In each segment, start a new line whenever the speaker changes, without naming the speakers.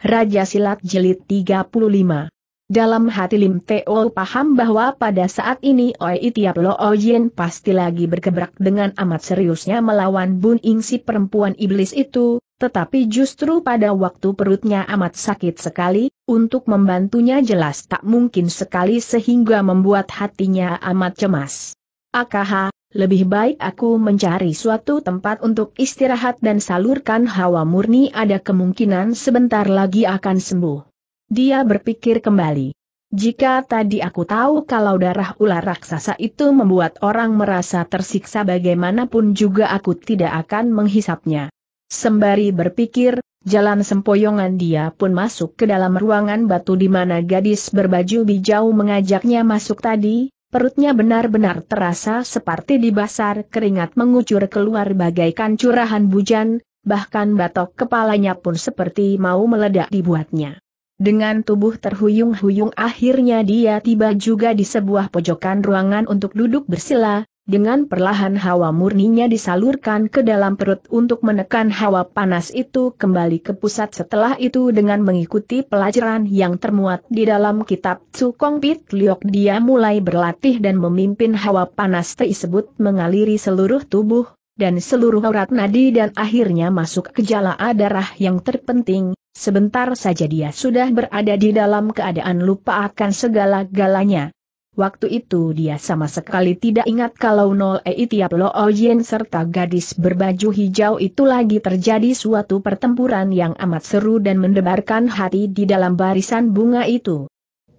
Raja Silat Jelit 35. Dalam hati Lim Teo paham bahwa pada saat ini Oi Tiap Lo Oyen oh pasti lagi berkebrak dengan amat seriusnya melawan Bun Ing si perempuan iblis itu, tetapi justru pada waktu perutnya amat sakit sekali, untuk membantunya jelas tak mungkin sekali sehingga membuat hatinya amat cemas. Akaha, lebih baik aku mencari suatu tempat untuk istirahat dan salurkan hawa murni ada kemungkinan sebentar lagi akan sembuh. Dia berpikir kembali. Jika tadi aku tahu kalau darah ular raksasa itu membuat orang merasa tersiksa bagaimanapun juga aku tidak akan menghisapnya. Sembari berpikir, jalan sempoyongan dia pun masuk ke dalam ruangan batu di mana gadis berbaju hijau mengajaknya masuk tadi, perutnya benar-benar terasa seperti di dibasar keringat mengucur keluar bagaikan curahan bujan, bahkan batok kepalanya pun seperti mau meledak dibuatnya. Dengan tubuh terhuyung-huyung akhirnya dia tiba juga di sebuah pojokan ruangan untuk duduk bersila, dengan perlahan hawa murninya disalurkan ke dalam perut untuk menekan hawa panas itu kembali ke pusat setelah itu dengan mengikuti pelajaran yang termuat di dalam kitab Tsukong Pit Liok dia mulai berlatih dan memimpin hawa panas tersebut mengaliri seluruh tubuh, dan seluruh urat nadi dan akhirnya masuk ke jala darah yang terpenting, sebentar saja dia sudah berada di dalam keadaan lupa akan segala galanya. Waktu itu dia sama sekali tidak ingat kalau Nol Ei Tiap Lo Oyen oh serta gadis berbaju hijau itu lagi terjadi suatu pertempuran yang amat seru dan mendebarkan hati di dalam barisan bunga itu.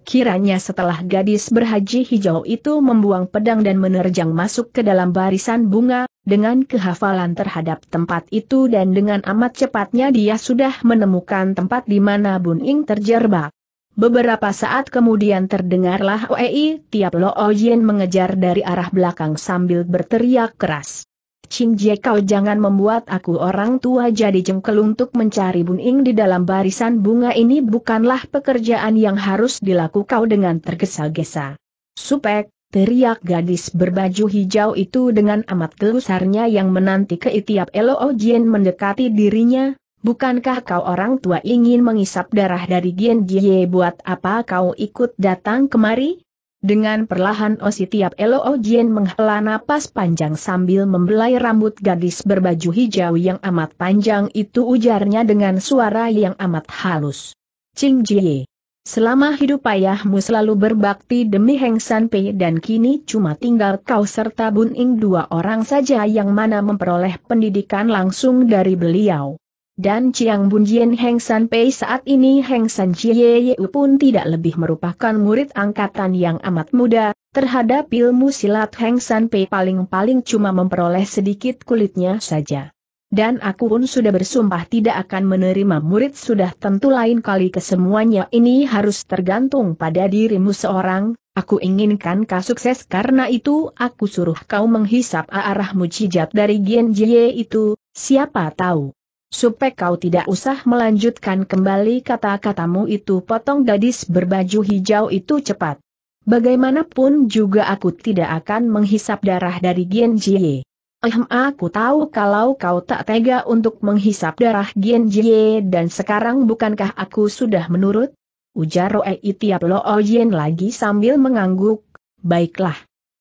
Kiranya setelah gadis berhaji hijau itu membuang pedang dan menerjang masuk ke dalam barisan bunga, dengan kehafalan terhadap tempat itu dan dengan amat cepatnya dia sudah menemukan tempat di mana Bun Ing terjerbak. Beberapa saat kemudian terdengarlah Oei tiap Lo Oyen mengejar dari arah belakang sambil berteriak keras. Chin Jie kau jangan membuat aku orang tua jadi jengkel untuk mencari buning di dalam barisan bunga ini bukanlah pekerjaan yang harus dilakukan kau dengan tergesa-gesa. Supek, teriak gadis berbaju hijau itu dengan amat gelusarnya yang menanti keitiap Elo Jien mendekati dirinya, Bukankah kau orang tua ingin mengisap darah dari Gien Jie buat apa kau ikut datang kemari? Dengan perlahan Osi oh, tiap Elo oh, Jien menghela napas panjang sambil membelai rambut gadis berbaju hijau yang amat panjang itu ujarnya dengan suara yang amat halus. Ching Jie. Selama hidup ayahmu selalu berbakti demi Heng San Pei dan kini cuma tinggal kau serta Bun Ing dua orang saja yang mana memperoleh pendidikan langsung dari beliau dan Chiang Bun Jien Heng San Pei saat ini Heng San Chie pun tidak lebih merupakan murid angkatan yang amat muda, terhadap ilmu silat Heng San Pei paling-paling cuma memperoleh sedikit kulitnya saja. Dan aku pun sudah bersumpah tidak akan menerima murid sudah tentu lain kali kesemuanya ini harus tergantung pada dirimu seorang, aku inginkan kau sukses karena itu aku suruh kau menghisap arah mujizat dari Gen Jie itu, siapa tahu supaya kau tidak usah melanjutkan kembali kata-katamu itu potong gadis berbaju hijau itu cepat. Bagaimanapun juga aku tidak akan menghisap darah dari Gien Jie. Ehm aku tahu kalau kau tak tega untuk menghisap darah Gien Jie dan sekarang bukankah aku sudah menurut? Ujar Roe Itiap Lo Oyen oh lagi sambil mengangguk, baiklah.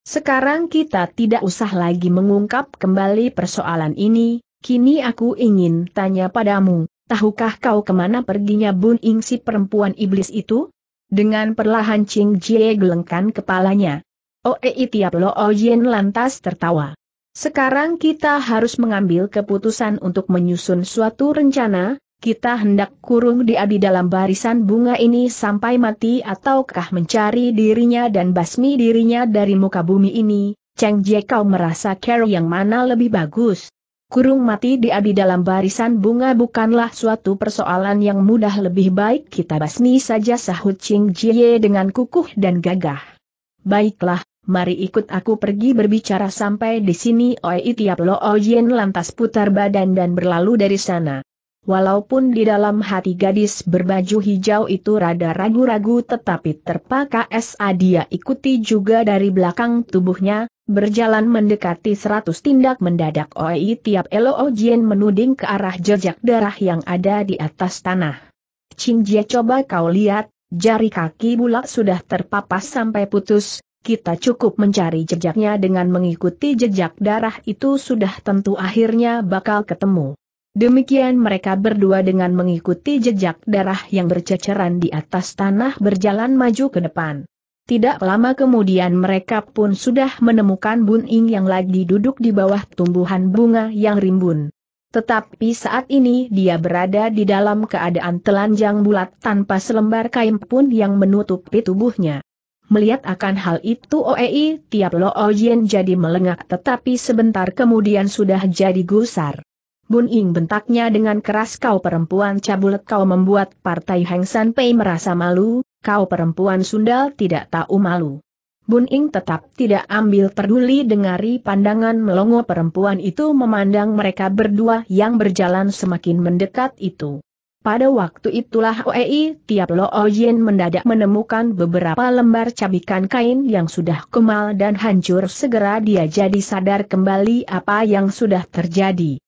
Sekarang kita tidak usah lagi mengungkap kembali persoalan ini, Kini aku ingin tanya padamu, tahukah kau kemana perginya Bun Ing si perempuan iblis itu? Dengan perlahan Ching Jie gelengkan kepalanya. Oe tiap Lo Ojen lantas tertawa. Sekarang kita harus mengambil keputusan untuk menyusun suatu rencana, kita hendak kurung dia di dalam barisan bunga ini sampai mati ataukah mencari dirinya dan basmi dirinya dari muka bumi ini, Cheng Jie kau merasa care yang mana lebih bagus? kurung mati di abdi dalam barisan bunga bukanlah suatu persoalan yang mudah lebih baik kita basmi saja sahut Ching Jie dengan kukuh dan gagah. Baiklah, mari ikut aku pergi berbicara sampai di sini Oi Tiap Lo Oyen lantas putar badan dan berlalu dari sana. Walaupun di dalam hati gadis berbaju hijau itu rada ragu-ragu tetapi terpaksa dia ikuti juga dari belakang tubuhnya, berjalan mendekati seratus tindak mendadak Oi tiap Elo oh Jien menuding ke arah jejak darah yang ada di atas tanah. Chin Jie coba kau lihat, jari kaki bulak sudah terpapas sampai putus, kita cukup mencari jejaknya dengan mengikuti jejak darah itu sudah tentu akhirnya bakal ketemu. Demikian mereka berdua dengan mengikuti jejak darah yang berceceran di atas tanah berjalan maju ke depan. Tidak lama kemudian mereka pun sudah menemukan Bun Ing yang lagi duduk di bawah tumbuhan bunga yang rimbun. Tetapi saat ini dia berada di dalam keadaan telanjang bulat tanpa selembar kain pun yang menutupi tubuhnya. Melihat akan hal itu Oei, tiap Lo Ojen jadi melengak tetapi sebentar kemudian sudah jadi gusar. Bun Ing bentaknya dengan keras kau perempuan cabul, kau membuat partai Heng San Pei merasa malu, kau perempuan sundal tidak tahu malu. Bun Ing tetap tidak ambil peduli dengari pandangan melongo perempuan itu memandang mereka berdua yang berjalan semakin mendekat itu. Pada waktu itulah Oei Tiap Lo Oyen oh mendadak menemukan beberapa lembar cabikan kain yang sudah kemal dan hancur segera dia jadi sadar kembali apa yang sudah terjadi.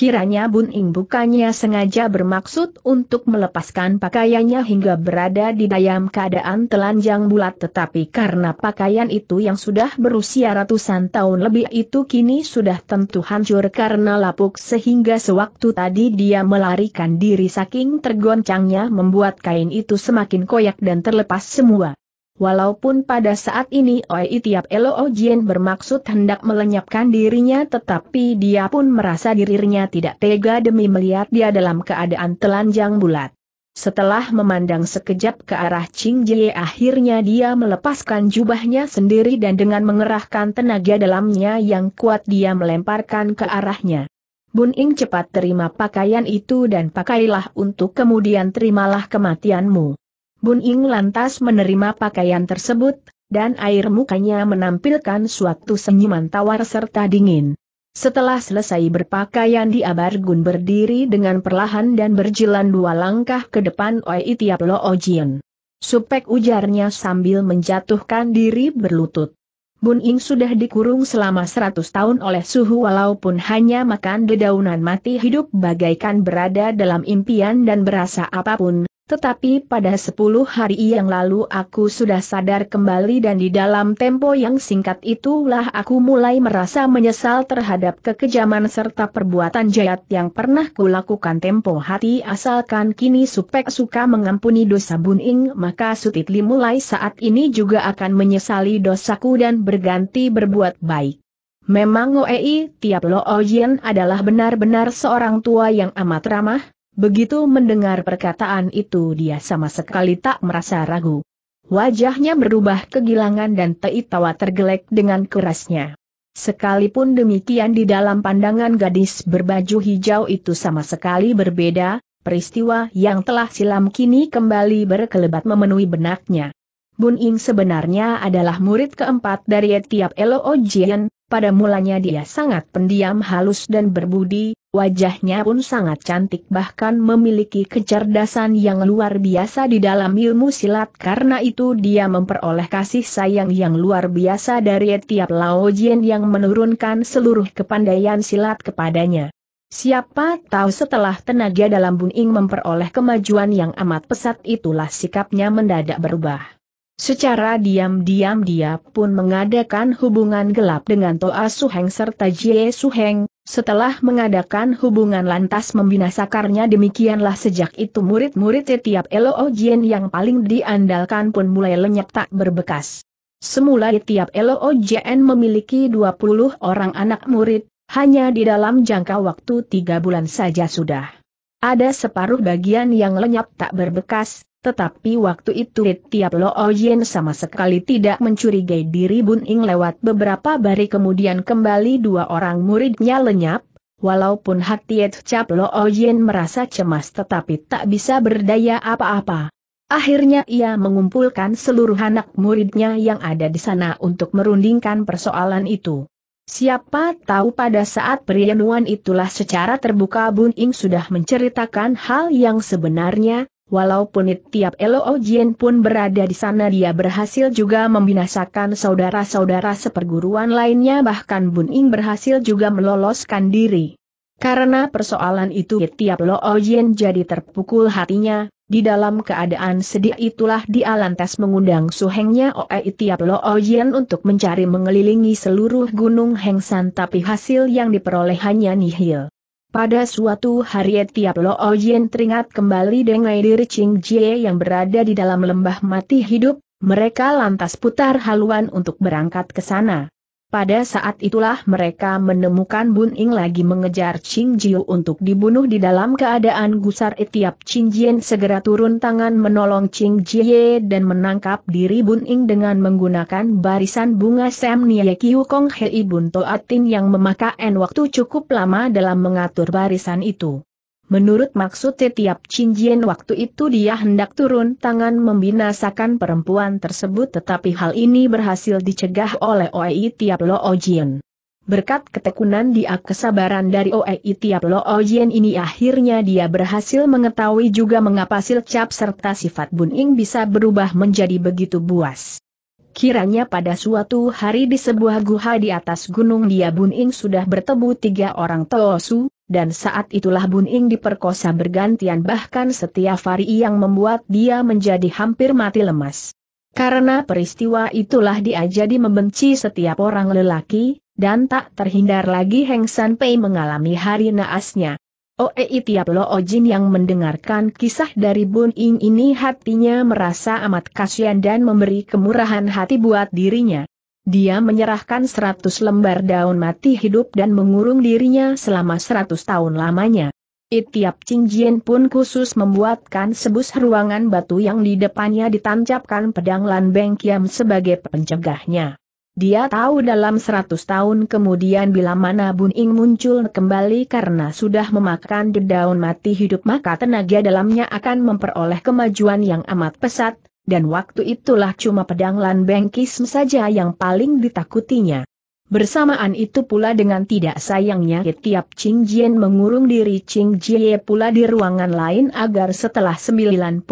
Kiranya Bun Ing bukannya sengaja bermaksud untuk melepaskan pakaiannya hingga berada di dalam keadaan telanjang bulat tetapi karena pakaian itu yang sudah berusia ratusan tahun lebih itu kini sudah tentu hancur karena lapuk sehingga sewaktu tadi dia melarikan diri saking tergoncangnya membuat kain itu semakin koyak dan terlepas semua. Walaupun pada saat ini Oi Tiap Elo Ojien oh bermaksud hendak melenyapkan dirinya tetapi dia pun merasa dirinya tidak tega demi melihat dia dalam keadaan telanjang bulat. Setelah memandang sekejap ke arah Ching Jie akhirnya dia melepaskan jubahnya sendiri dan dengan mengerahkan tenaga dalamnya yang kuat dia melemparkan ke arahnya. Bun Ing cepat terima pakaian itu dan pakailah untuk kemudian terimalah kematianmu. Bun Ing lantas menerima pakaian tersebut, dan air mukanya menampilkan suatu senyuman tawar serta dingin. Setelah selesai berpakaian di Gun berdiri dengan perlahan dan berjalan dua langkah ke depan Oi Tiap Lo Ojian. Supek ujarnya sambil menjatuhkan diri berlutut. Bun Ing sudah dikurung selama seratus tahun oleh suhu walaupun hanya makan dedaunan mati hidup bagaikan berada dalam impian dan berasa apapun, tetapi pada sepuluh hari yang lalu aku sudah sadar kembali dan di dalam tempo yang singkat itulah aku mulai merasa menyesal terhadap kekejaman serta perbuatan jahat yang pernah kulakukan tempo hati asalkan kini supek suka mengampuni dosa buning maka sutitli mulai saat ini juga akan menyesali dosaku dan berganti berbuat baik. Memang Oei Tiap Lo oyen adalah benar-benar seorang tua yang amat ramah, Begitu mendengar perkataan itu dia sama sekali tak merasa ragu. Wajahnya berubah kegilangan dan tei tawa tergelek dengan kerasnya. Sekalipun demikian di dalam pandangan gadis berbaju hijau itu sama sekali berbeda, peristiwa yang telah silam kini kembali berkelebat memenuhi benaknya. Bun Im sebenarnya adalah murid keempat dari Etiap Elo Ojian, pada mulanya dia sangat pendiam halus dan berbudi, Wajahnya pun sangat cantik bahkan memiliki kecerdasan yang luar biasa di dalam ilmu silat karena itu dia memperoleh kasih sayang yang luar biasa dari tiap Lao Jin yang menurunkan seluruh kepandaian silat kepadanya. Siapa tahu setelah tenaga dalam Buning memperoleh kemajuan yang amat pesat itulah sikapnya mendadak berubah. Secara diam-diam dia pun mengadakan hubungan gelap dengan Toa Suheng serta Jie Suheng, setelah mengadakan hubungan lantas membinasakarnya demikianlah sejak itu murid-murid setiap Elo Jien yang paling diandalkan pun mulai lenyap tak berbekas. Semula setiap Elo Jien memiliki 20 orang anak murid, hanya di dalam jangka waktu tiga bulan saja sudah. Ada separuh bagian yang lenyap tak berbekas, tetapi waktu itu Tiap Lo Oyen oh sama sekali tidak mencurigai diri Bun Ing lewat beberapa bari kemudian kembali dua orang muridnya lenyap, walaupun hati Tiap Lo Oyen oh merasa cemas tetapi tak bisa berdaya apa-apa. Akhirnya ia mengumpulkan seluruh anak muridnya yang ada di sana untuk merundingkan persoalan itu. Siapa tahu pada saat perienuan itulah secara terbuka Bun Ing sudah menceritakan hal yang sebenarnya, Walaupun tiap Lo oh Jien pun berada di sana dia berhasil juga membinasakan saudara-saudara seperguruan lainnya bahkan Bun Ing berhasil juga meloloskan diri. Karena persoalan itu tiap Lo oh Jien jadi terpukul hatinya, di dalam keadaan sedih itulah Di lantas mengundang suhengnya Oe tiap Lo oh Jien untuk mencari mengelilingi seluruh gunung Hengsan tapi hasil yang diperoleh hanya nihil. Pada suatu hari tiap Lo Oyen oh teringat kembali dengan diri Ching Jie yang berada di dalam lembah mati hidup, mereka lantas putar haluan untuk berangkat ke sana. Pada saat itulah mereka menemukan Bun Ing lagi mengejar Ching Jiu untuk dibunuh di dalam keadaan gusar etiap Ching Jien segera turun tangan menolong Ching Jie dan menangkap diri Bun Ing dengan menggunakan barisan bunga Sam Nye Kiu Kong Hei Bun Toatin yang memakan waktu cukup lama dalam mengatur barisan itu. Menurut maksud tiap cincin waktu itu dia hendak turun tangan membinasakan perempuan tersebut tetapi hal ini berhasil dicegah oleh Oei Tiap Lo Ojian. Berkat ketekunan dia kesabaran dari Oei Tiap Lo Ojian ini akhirnya dia berhasil mengetahui juga mengapa silcap serta sifat Buning bisa berubah menjadi begitu buas. Kiranya pada suatu hari di sebuah guha di atas gunung dia Buning sudah bertemu tiga orang Toosu, dan saat itulah Bun Ing diperkosa bergantian bahkan setiap hari yang membuat dia menjadi hampir mati lemas. Karena peristiwa itulah dia jadi membenci setiap orang lelaki, dan tak terhindar lagi Heng San Pei mengalami hari naasnya. Oei tiap Lo Ojin yang mendengarkan kisah dari Bun Ing ini hatinya merasa amat kasihan dan memberi kemurahan hati buat dirinya. Dia menyerahkan seratus lembar daun mati hidup dan mengurung dirinya selama seratus tahun lamanya. Itiap Cingjian pun khusus membuatkan sebus ruangan batu yang di depannya ditancapkan pedang Lan Beng Kiam sebagai pencegahnya. Dia tahu dalam seratus tahun kemudian bila mana Bun Ing muncul kembali karena sudah memakan dedaun mati hidup maka tenaga dalamnya akan memperoleh kemajuan yang amat pesat, dan waktu itulah cuma pedang Lan Bengkism saja yang paling ditakutinya. Bersamaan itu pula dengan tidak sayangnya tiap Ching Jian mengurung diri Ching Jie pula di ruangan lain agar setelah 98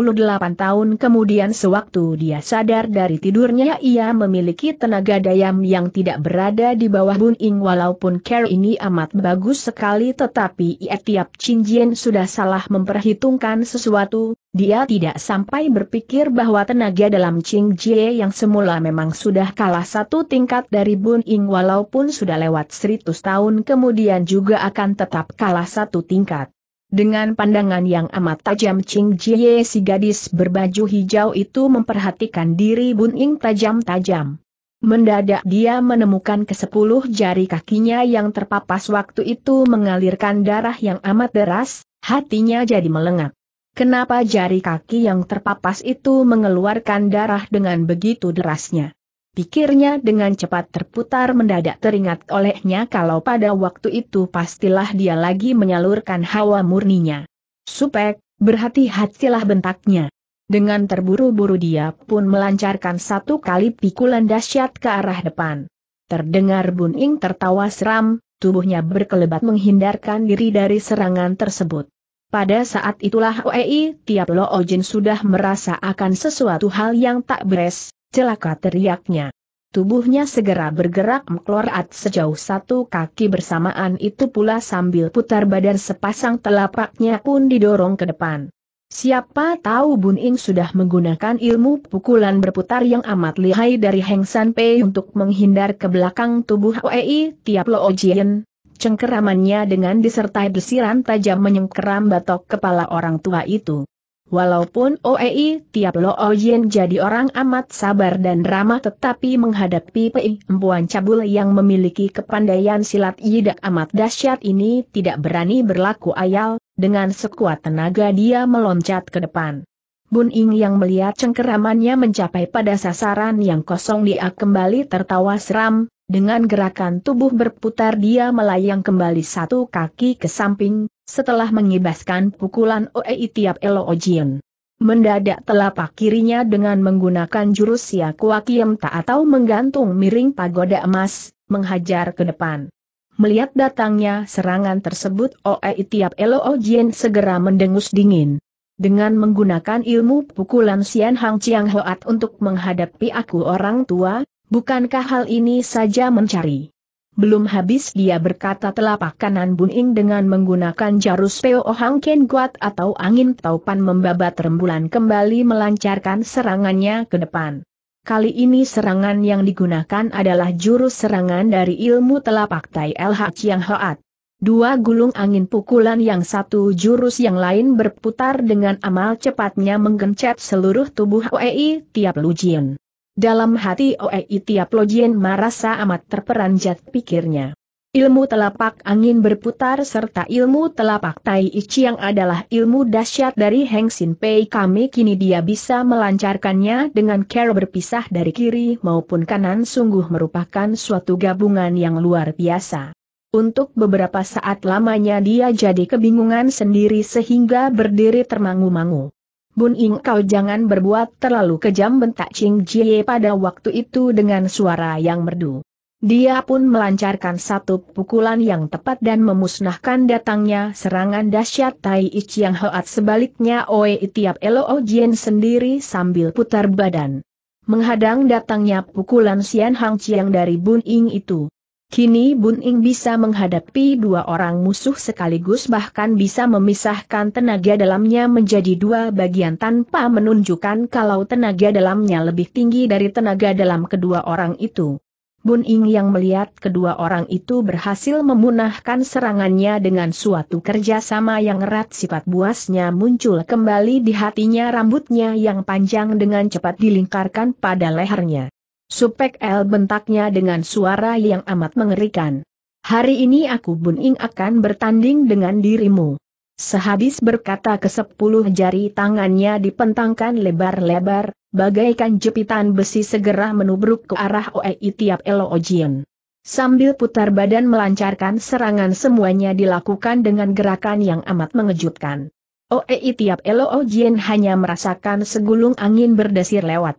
tahun kemudian sewaktu dia sadar dari tidurnya ia memiliki tenaga dayam yang tidak berada di bawah Bun Ing walaupun care ini amat bagus sekali tetapi ia tiap Ching Jian sudah salah memperhitungkan sesuatu, dia tidak sampai berpikir bahwa tenaga dalam Ching Jie yang semula memang sudah kalah satu tingkat dari Bun Ing walaupun sudah lewat seratus tahun kemudian juga akan tetap kalah satu tingkat. Dengan pandangan yang amat tajam Ching Jie si gadis berbaju hijau itu memperhatikan diri Bun Ing tajam-tajam. Mendadak dia menemukan kesepuluh jari kakinya yang terpapas waktu itu mengalirkan darah yang amat deras, hatinya jadi melengak. Kenapa jari kaki yang terpapas itu mengeluarkan darah dengan begitu derasnya? Pikirnya dengan cepat terputar mendadak teringat olehnya kalau pada waktu itu pastilah dia lagi menyalurkan hawa murninya. Supek, berhati-hatilah bentaknya. Dengan terburu-buru dia pun melancarkan satu kali pikulan dahsyat ke arah depan. Terdengar Buning tertawa seram, tubuhnya berkelebat menghindarkan diri dari serangan tersebut. Pada saat itulah Oei Tiap Lo Ojin sudah merasa akan sesuatu hal yang tak beres, celaka teriaknya. Tubuhnya segera bergerak meklorat sejauh satu kaki bersamaan itu pula sambil putar badan sepasang telapaknya pun didorong ke depan. Siapa tahu Bun Ing sudah menggunakan ilmu pukulan berputar yang amat lihai dari Heng San Pei untuk menghindar ke belakang tubuh Oei Tiap Lo Ojin, cengkeramannya dengan disertai desiran tajam menyengkeram batok kepala orang tua itu. Walaupun OEI tiap Lo Oyen jadi orang amat sabar dan ramah tetapi menghadapi Pei Empuan Cabul yang memiliki kepandaian silat yidak amat dahsyat ini tidak berani berlaku ayal, dengan sekuat tenaga dia meloncat ke depan. Bun Ing yang melihat cengkeramannya mencapai pada sasaran yang kosong dia kembali tertawa seram, dengan gerakan tubuh berputar dia melayang kembali satu kaki ke samping, setelah mengibaskan pukulan Oei tiap Elo Ojin. Mendadak telapak kirinya dengan menggunakan jurus kuakiem tak atau menggantung miring pagoda emas, menghajar ke depan. Melihat datangnya serangan tersebut Oei tiap Elo Ojin segera mendengus dingin. Dengan menggunakan ilmu pukulan Sian Hang Chiang Hoat untuk menghadapi aku orang tua, Bukankah hal ini saja mencari? Belum habis dia berkata telapak kanan Buning dengan menggunakan jarus Peo Hang Ken Guat atau angin taupan membabat rembulan kembali melancarkan serangannya ke depan. Kali ini serangan yang digunakan adalah jurus serangan dari ilmu telapak Tai LH Chiang Hoat. Dua gulung angin pukulan yang satu jurus yang lain berputar dengan amal cepatnya menggencet seluruh tubuh Wei Tiap Lujian. Dalam hati Oei Tiap Lojien merasa amat terperanjat pikirnya. Ilmu telapak angin berputar serta ilmu telapak Tai Ichi yang adalah ilmu dahsyat dari Heng Sin Pei kami kini dia bisa melancarkannya dengan cara berpisah dari kiri maupun kanan sungguh merupakan suatu gabungan yang luar biasa. Untuk beberapa saat lamanya dia jadi kebingungan sendiri sehingga berdiri termangu-mangu. Bun Ing kau jangan berbuat terlalu kejam bentak Ching Jie pada waktu itu dengan suara yang merdu. Dia pun melancarkan satu pukulan yang tepat dan memusnahkan datangnya serangan dahsyat Tai Ich yang hoat sebaliknya Oe Itiap Elo oh Jien sendiri sambil putar badan. Menghadang datangnya pukulan Sian Hang Chiang dari Bun Ing itu. Kini Bun Ing bisa menghadapi dua orang musuh sekaligus bahkan bisa memisahkan tenaga dalamnya menjadi dua bagian tanpa menunjukkan kalau tenaga dalamnya lebih tinggi dari tenaga dalam kedua orang itu. Bun Ing yang melihat kedua orang itu berhasil memunahkan serangannya dengan suatu kerjasama yang erat sifat buasnya muncul kembali di hatinya rambutnya yang panjang dengan cepat dilingkarkan pada lehernya. Supek El bentaknya dengan suara yang amat mengerikan. Hari ini aku Buning akan bertanding dengan dirimu. Sehabis berkata ke sepuluh jari tangannya dipentangkan lebar-lebar, bagaikan jepitan besi segera menubruk ke arah Oei tiap Eloojian. Sambil putar badan melancarkan serangan semuanya dilakukan dengan gerakan yang amat mengejutkan. Oei tiap Eloojian hanya merasakan segulung angin berdesir lewat.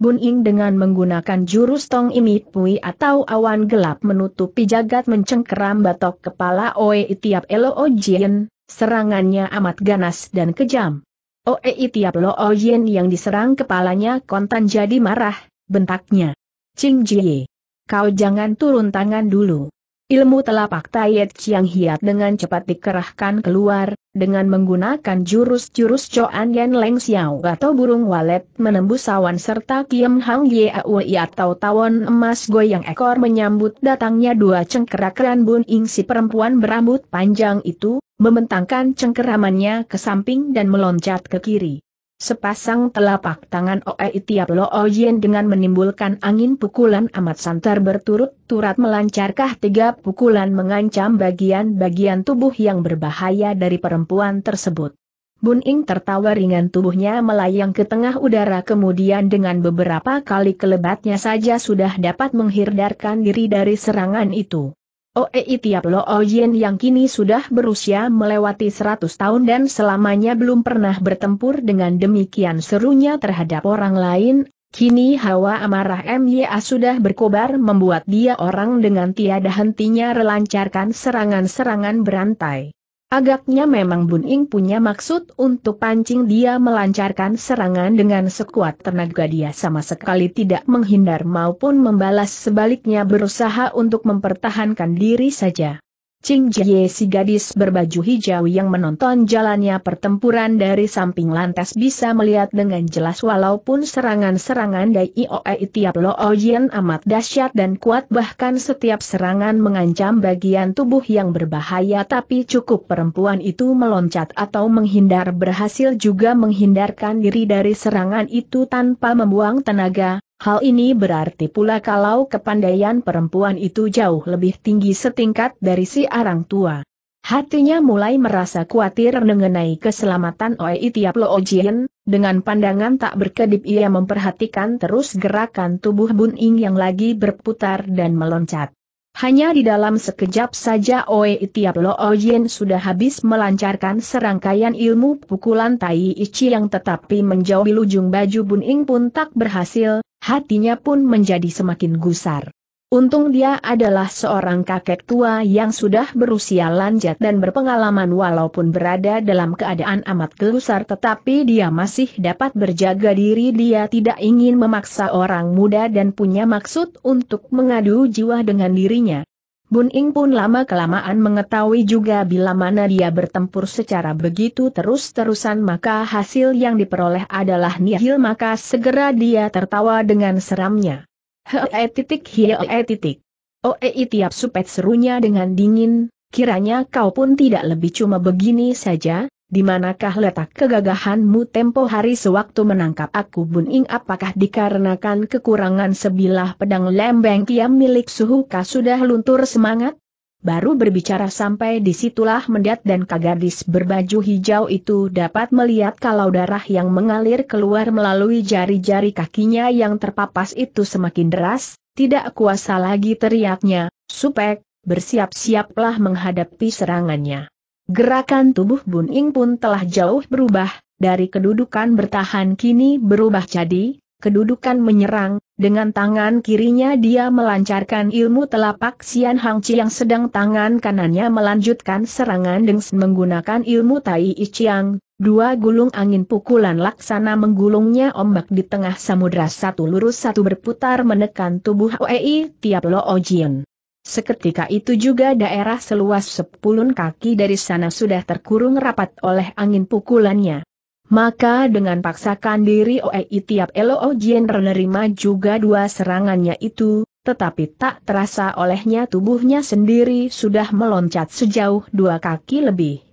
Bun Ing dengan menggunakan jurus Tong Imit Pui atau awan gelap menutupi jagat mencengkeram batok kepala Oe Itiap Elo Ojien, serangannya amat ganas dan kejam. Oe Itiap Lo Ojien yang diserang kepalanya kontan jadi marah, bentaknya. Ching Jie, kau jangan turun tangan dulu. Ilmu telapak Taiet Chiang Hiat dengan cepat dikerahkan keluar, dengan menggunakan jurus-jurus Choan Yan Leng Xiao atau burung walet menembus awan serta Kiam Hang Ye Aui atau tawon emas goyang ekor menyambut datangnya dua cengkerak bun Ing si perempuan berambut panjang itu, membentangkan cengkeramannya ke samping dan meloncat ke kiri. Sepasang telapak tangan Oe Itiap Lo Oyen dengan menimbulkan angin pukulan amat santer berturut-turut melancarkah tiga pukulan mengancam bagian-bagian tubuh yang berbahaya dari perempuan tersebut. Bun Ing tertawa ringan tubuhnya melayang ke tengah udara kemudian dengan beberapa kali kelebatnya saja sudah dapat menghindarkan diri dari serangan itu. Oei oh, eh, Tiap Lo Oyen oh yang kini sudah berusia melewati seratus tahun dan selamanya belum pernah bertempur dengan demikian serunya terhadap orang lain, kini hawa amarah MYA sudah berkobar membuat dia orang dengan tiada hentinya relancarkan serangan-serangan berantai. Agaknya memang Bun Ing punya maksud untuk pancing dia melancarkan serangan dengan sekuat tenaga dia sama sekali tidak menghindar maupun membalas sebaliknya berusaha untuk mempertahankan diri saja. Ching Jie si gadis berbaju hijau yang menonton jalannya pertempuran dari samping lantas bisa melihat dengan jelas walaupun serangan-serangan Dai Ioe tiap Lo amat dahsyat dan kuat bahkan setiap serangan mengancam bagian tubuh yang berbahaya tapi cukup perempuan itu meloncat atau menghindar berhasil juga menghindarkan diri dari serangan itu tanpa membuang tenaga, Hal ini berarti pula kalau kepandaian perempuan itu jauh lebih tinggi setingkat dari si arang tua. Hatinya mulai merasa khawatir mengenai keselamatan Oei Tiap Lo Ojien, dengan pandangan tak berkedip ia memperhatikan terus gerakan tubuh Bun Ing yang lagi berputar dan meloncat. Hanya di dalam sekejap saja Oe Tiap Lo Ojien sudah habis melancarkan serangkaian ilmu pukulan Tai Ichi yang tetapi menjauhi lujung baju Bun Ing pun tak berhasil, hatinya pun menjadi semakin gusar. Untung dia adalah seorang kakek tua yang sudah berusia lanjut dan berpengalaman walaupun berada dalam keadaan amat gelusar tetapi dia masih dapat berjaga diri dia tidak ingin memaksa orang muda dan punya maksud untuk mengadu jiwa dengan dirinya. Bun Ing pun lama-kelamaan mengetahui juga bila mana dia bertempur secara begitu terus-terusan maka hasil yang diperoleh adalah nihil maka segera dia tertawa dengan seramnya. Hee titik hee titik. Oei oh, tiap supet serunya dengan dingin, kiranya kau pun tidak lebih cuma begini saja, di manakah letak kegagahanmu tempo hari sewaktu menangkap aku buning apakah dikarenakan kekurangan sebilah pedang lembeng kiam milik suhuka sudah luntur semangat? Baru berbicara sampai disitulah mendat dan kagadis berbaju hijau itu dapat melihat kalau darah yang mengalir keluar melalui jari-jari kakinya yang terpapas itu semakin deras, tidak kuasa lagi teriaknya, supek, bersiap-siaplah menghadapi serangannya. Gerakan tubuh Bun Ing pun telah jauh berubah, dari kedudukan bertahan kini berubah jadi, kedudukan menyerang, dengan tangan kirinya dia melancarkan ilmu telapak Sian Hang Chi yang sedang tangan kanannya melanjutkan serangan dengan menggunakan ilmu Tai I Chiang, Dua gulung angin pukulan laksana menggulungnya ombak di tengah samudra satu lurus satu berputar menekan tubuh Oei Tiap Lo Ojian. Seketika itu juga daerah seluas sepulun kaki dari sana sudah terkurung rapat oleh angin pukulannya. Maka dengan paksakan diri Oei tiap Elo Jien menerima juga dua serangannya itu, tetapi tak terasa olehnya tubuhnya sendiri sudah meloncat sejauh dua kaki lebih.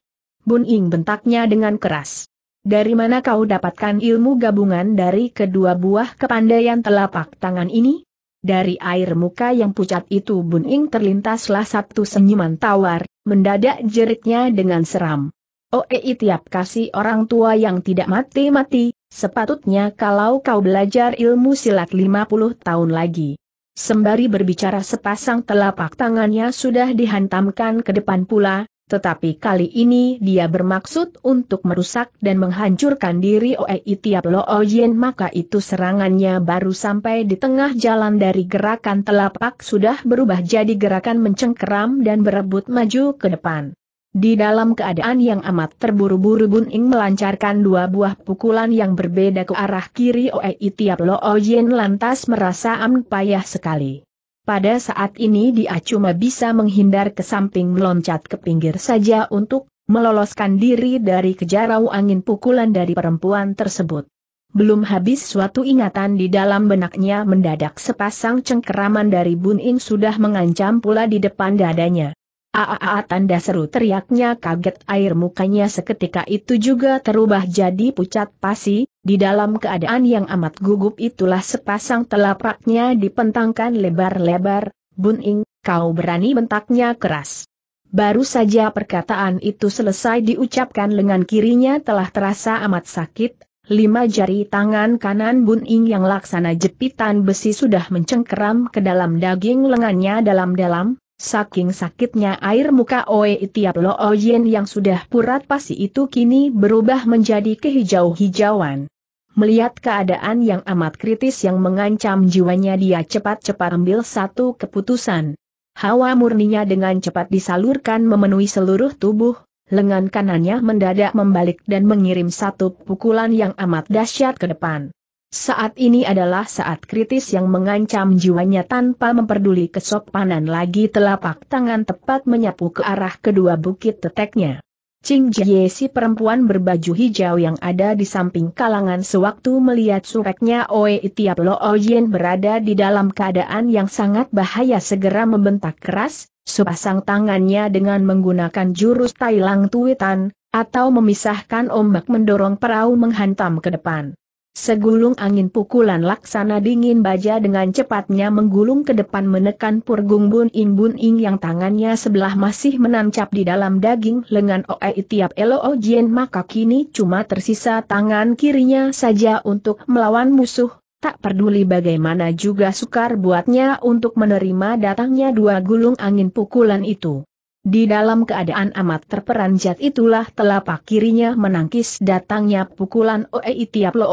Bun Ing bentaknya dengan keras. Dari mana kau dapatkan ilmu gabungan dari kedua buah kepandaian telapak tangan ini? Dari air muka yang pucat itu Buning terlintaslah satu senyuman tawar, mendadak jeritnya dengan seram. Oe tiap kasih orang tua yang tidak mati-mati, sepatutnya kalau kau belajar ilmu silat 50 tahun lagi. Sembari berbicara sepasang telapak tangannya sudah dihantamkan ke depan pula, tetapi kali ini dia bermaksud untuk merusak dan menghancurkan diri Oei Tiap Lo Oyen oh maka itu serangannya baru sampai di tengah jalan dari gerakan telapak sudah berubah jadi gerakan mencengkeram dan berebut maju ke depan. Di dalam keadaan yang amat terburu-buru Buning melancarkan dua buah pukulan yang berbeda ke arah kiri Oei Tiap Lo Oyen oh lantas merasa am payah sekali. Pada saat ini dia cuma bisa menghindar ke samping meloncat ke pinggir saja untuk meloloskan diri dari kejarau angin pukulan dari perempuan tersebut. Belum habis suatu ingatan di dalam benaknya mendadak sepasang cengkeraman dari Bun In sudah mengancam pula di depan dadanya. Aa tanda seru teriaknya kaget air mukanya seketika itu juga terubah jadi pucat pasi, di dalam keadaan yang amat gugup itulah sepasang telapaknya dipentangkan lebar-lebar, Bun Ing, kau berani bentaknya keras. Baru saja perkataan itu selesai diucapkan lengan kirinya telah terasa amat sakit, lima jari tangan kanan Bun Ing yang laksana jepitan besi sudah mencengkeram ke dalam daging lengannya dalam-dalam, Saking sakitnya air muka Oe tiap Lo Oyen oh yang sudah purat pasi itu kini berubah menjadi kehijau-hijauan. Melihat keadaan yang amat kritis yang mengancam jiwanya dia cepat-cepat ambil satu keputusan. Hawa murninya dengan cepat disalurkan memenuhi seluruh tubuh, lengan kanannya mendadak membalik dan mengirim satu pukulan yang amat dahsyat ke depan. Saat ini adalah saat kritis yang mengancam jiwanya tanpa memperduli kesopanan lagi telapak tangan tepat menyapu ke arah kedua bukit teteknya. Ching Jie si perempuan berbaju hijau yang ada di samping kalangan sewaktu melihat sureknya Oe Itiap Lo Oyen berada di dalam keadaan yang sangat bahaya segera membentak keras, sepasang tangannya dengan menggunakan jurus Tailang Tuitan, atau memisahkan ombak mendorong perahu menghantam ke depan. Segulung angin pukulan laksana dingin baja dengan cepatnya menggulung ke depan menekan Purgung Bun In Bun Ing yang tangannya sebelah masih menancap di dalam daging lengan Oei tiap Eloo Jien maka kini cuma tersisa tangan kirinya saja untuk melawan musuh. Tak peduli bagaimana juga sukar buatnya untuk menerima datangnya dua gulung angin pukulan itu. Di dalam keadaan amat terperanjat itulah telapak kirinya menangkis datangnya pukulan Oei Tiap Lo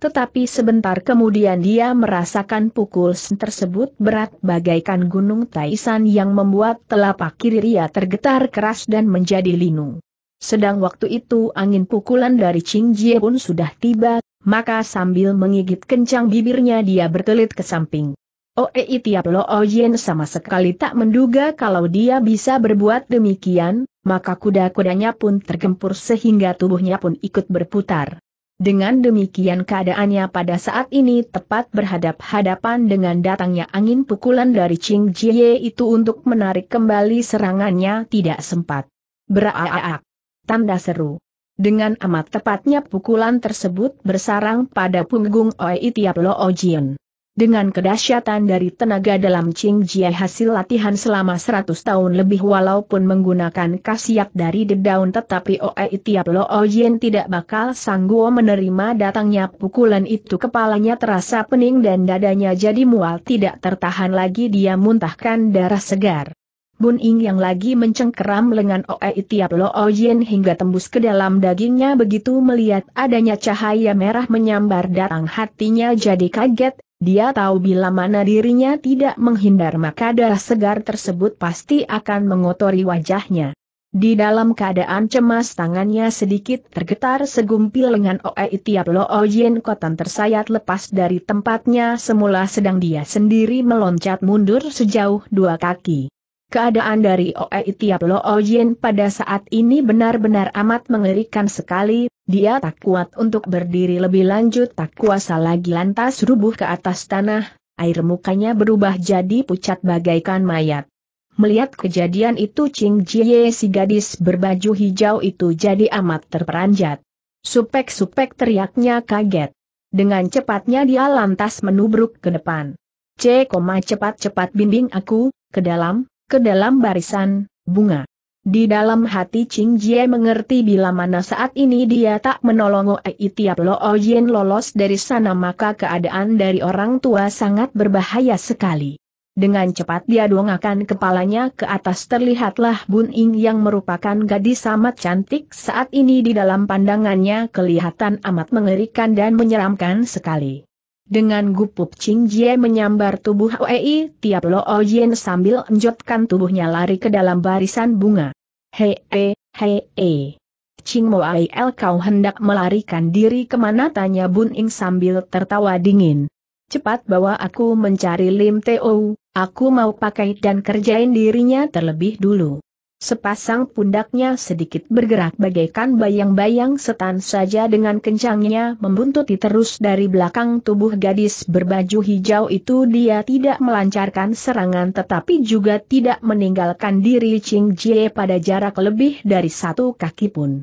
tetapi sebentar kemudian dia merasakan pukul tersebut berat bagaikan gunung Taisan yang membuat telapak kiri Ria tergetar keras dan menjadi linu. Sedang waktu itu angin pukulan dari Ching Jie pun sudah tiba, maka sambil mengigit kencang bibirnya dia berkelit ke samping. Oei tiap Lo Oyen oh sama sekali tak menduga kalau dia bisa berbuat demikian, maka kuda-kudanya pun tergempur sehingga tubuhnya pun ikut berputar. Dengan demikian keadaannya pada saat ini tepat berhadap-hadapan dengan datangnya angin pukulan dari Ching Jie itu untuk menarik kembali serangannya tidak sempat. Beraak. Tanda seru. Dengan amat tepatnya pukulan tersebut bersarang pada punggung Oei Tiap Lo Ojian. Oh dengan kedahsyatan dari tenaga dalam Ching Jie hasil latihan selama 100 tahun lebih walaupun menggunakan khasiat dari dedaun tetapi Oei tiap Lo Oyen oh tidak bakal sanggup menerima datangnya pukulan itu kepalanya terasa pening dan dadanya jadi mual tidak tertahan lagi dia muntahkan darah segar. Bun Ing yang lagi mencengkeram lengan Oei tiap Lo Oyen oh hingga tembus ke dalam dagingnya begitu melihat adanya cahaya merah menyambar datang hatinya jadi kaget, dia tahu bila mana dirinya tidak menghindar maka darah segar tersebut pasti akan mengotori wajahnya. Di dalam keadaan cemas tangannya sedikit tergetar segumpil lengan Oe tiap Lo Oyen oh Kotan tersayat lepas dari tempatnya semula sedang dia sendiri meloncat mundur sejauh dua kaki. Keadaan dari Oe Tiap Lo Ojen oh pada saat ini benar-benar amat mengerikan sekali, dia tak kuat untuk berdiri lebih lanjut tak kuasa lagi lantas rubuh ke atas tanah, air mukanya berubah jadi pucat bagaikan mayat. Melihat kejadian itu Ching Jie si gadis berbaju hijau itu jadi amat terperanjat. Supek-supek teriaknya kaget. Dengan cepatnya dia lantas menubruk ke depan. C, cepat-cepat bimbing aku, ke dalam, ke dalam barisan bunga. Di dalam hati Ching Jie mengerti bila mana saat ini dia tak menolong Oei tiap Lo Yen oh lolos dari sana maka keadaan dari orang tua sangat berbahaya sekali. Dengan cepat dia dongakan kepalanya ke atas terlihatlah Bun Ing yang merupakan gadis amat cantik saat ini di dalam pandangannya kelihatan amat mengerikan dan menyeramkan sekali. Dengan gupup Ching Jie menyambar tubuh Wei tiap Lo Oyen sambil enjotkan tubuhnya lari ke dalam barisan bunga. Hei, hei, hei. Ching Ai El kau hendak melarikan diri kemana tanya Bun Ing sambil tertawa dingin. Cepat bawa aku mencari Lim Teo, aku mau pakai dan kerjain dirinya terlebih dulu. Sepasang pundaknya sedikit bergerak bagaikan bayang-bayang setan saja dengan kencangnya membuntuti terus dari belakang tubuh gadis berbaju hijau itu dia tidak melancarkan serangan tetapi juga tidak meninggalkan diri Ching Jie pada jarak lebih dari satu kaki pun.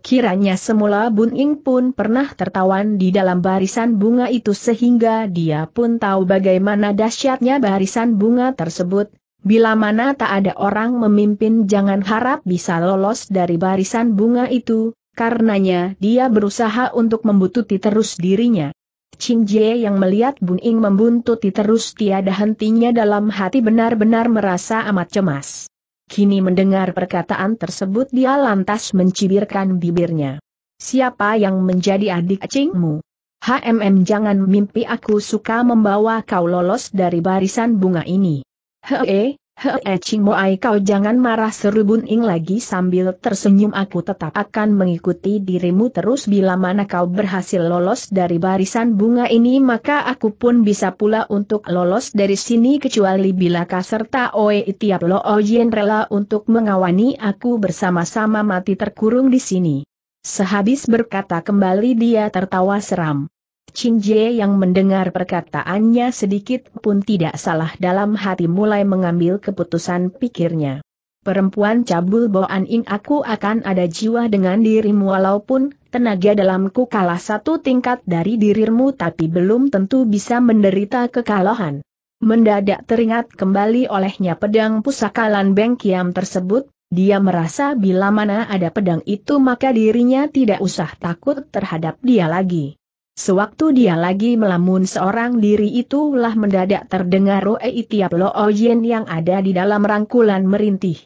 Kiranya semula Bun Ing pun pernah tertawan di dalam barisan bunga itu sehingga dia pun tahu bagaimana dahsyatnya barisan bunga tersebut, Bila mana tak ada orang memimpin jangan harap bisa lolos dari barisan bunga itu, karenanya dia berusaha untuk membututi terus dirinya. Chin Jie yang melihat Bun Ing membuntuti terus tiada hentinya dalam hati benar-benar merasa amat cemas. Kini mendengar perkataan tersebut dia lantas mencibirkan bibirnya. Siapa yang menjadi adik cingmu? HMM jangan mimpi aku suka membawa kau lolos dari barisan bunga ini. Hee, hee Ching Moai kau jangan marah seru ing lagi sambil tersenyum aku tetap akan mengikuti dirimu terus bila mana kau berhasil lolos dari barisan bunga ini maka aku pun bisa pula untuk lolos dari sini kecuali bila kau serta Oe Tiap Lo Oyen oh rela untuk mengawani aku bersama-sama mati terkurung di sini. Sehabis berkata kembali dia tertawa seram. Ching Jie yang mendengar perkataannya sedikit pun tidak salah dalam hati mulai mengambil keputusan pikirnya. Perempuan cabul boan ing aku akan ada jiwa dengan dirimu walaupun tenaga dalamku kalah satu tingkat dari dirimu tapi belum tentu bisa menderita kekalahan. Mendadak teringat kembali olehnya pedang pusaka Lan Beng Kiam tersebut, dia merasa bila mana ada pedang itu maka dirinya tidak usah takut terhadap dia lagi. Sewaktu dia lagi melamun seorang diri itulah mendadak terdengar roe tiap Lo Oyen oh yang ada di dalam rangkulan merintih.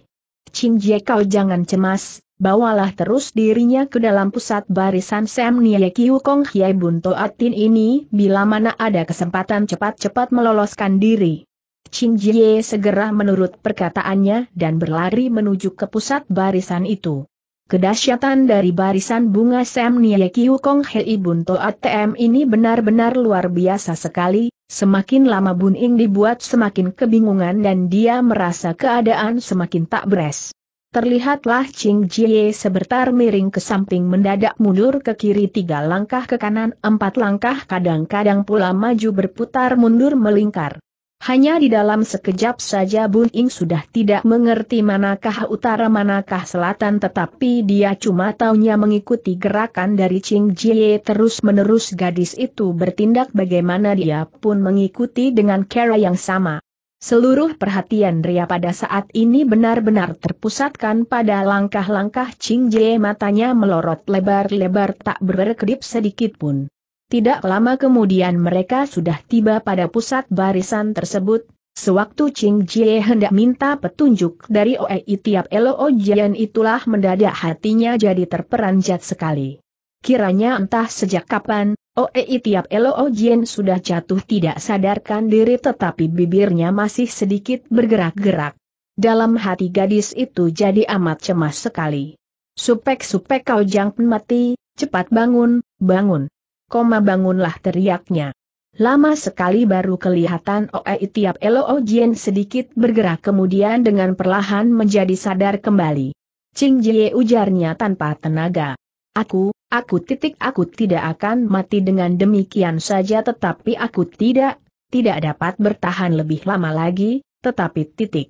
Chin Jie kau jangan cemas, bawalah terus dirinya ke dalam pusat barisan Sam Nye Kiu Kong Hiai Bun Toatin ini bila mana ada kesempatan cepat-cepat meloloskan diri. Chin Jie segera menurut perkataannya dan berlari menuju ke pusat barisan itu. Kedahsyatan dari barisan bunga Sam Nie Kiu Kong Hei Bun atm ini benar-benar luar biasa sekali, semakin lama Bun Ing dibuat semakin kebingungan dan dia merasa keadaan semakin tak beres. Terlihatlah Ching Jie sebentar miring ke samping mendadak mundur ke kiri tiga langkah ke kanan empat langkah kadang-kadang pula maju berputar mundur melingkar. Hanya di dalam sekejap saja Bun Ing sudah tidak mengerti manakah utara manakah selatan tetapi dia cuma taunya mengikuti gerakan dari Ching Jie terus-menerus gadis itu bertindak bagaimana dia pun mengikuti dengan cara yang sama. Seluruh perhatian Ria pada saat ini benar-benar terpusatkan pada langkah-langkah Ching Jie matanya melorot lebar-lebar tak berkedip sedikit pun. Tidak lama kemudian mereka sudah tiba pada pusat barisan tersebut, sewaktu Ching Jie hendak minta petunjuk dari Oei tiap Elo OJian itulah mendadak hatinya jadi terperanjat sekali. Kiranya entah sejak kapan, Oei tiap Elo OJian sudah jatuh tidak sadarkan diri tetapi bibirnya masih sedikit bergerak-gerak. Dalam hati gadis itu jadi amat cemas sekali. Supek-supek kau jangan mati, cepat bangun, bangun koma bangunlah teriaknya. Lama sekali baru kelihatan Oe tiap elo ojian sedikit bergerak kemudian dengan perlahan menjadi sadar kembali. Ching Jie ujarnya tanpa tenaga. Aku, aku titik aku tidak akan mati dengan demikian saja tetapi aku tidak, tidak dapat bertahan lebih lama lagi, tetapi titik.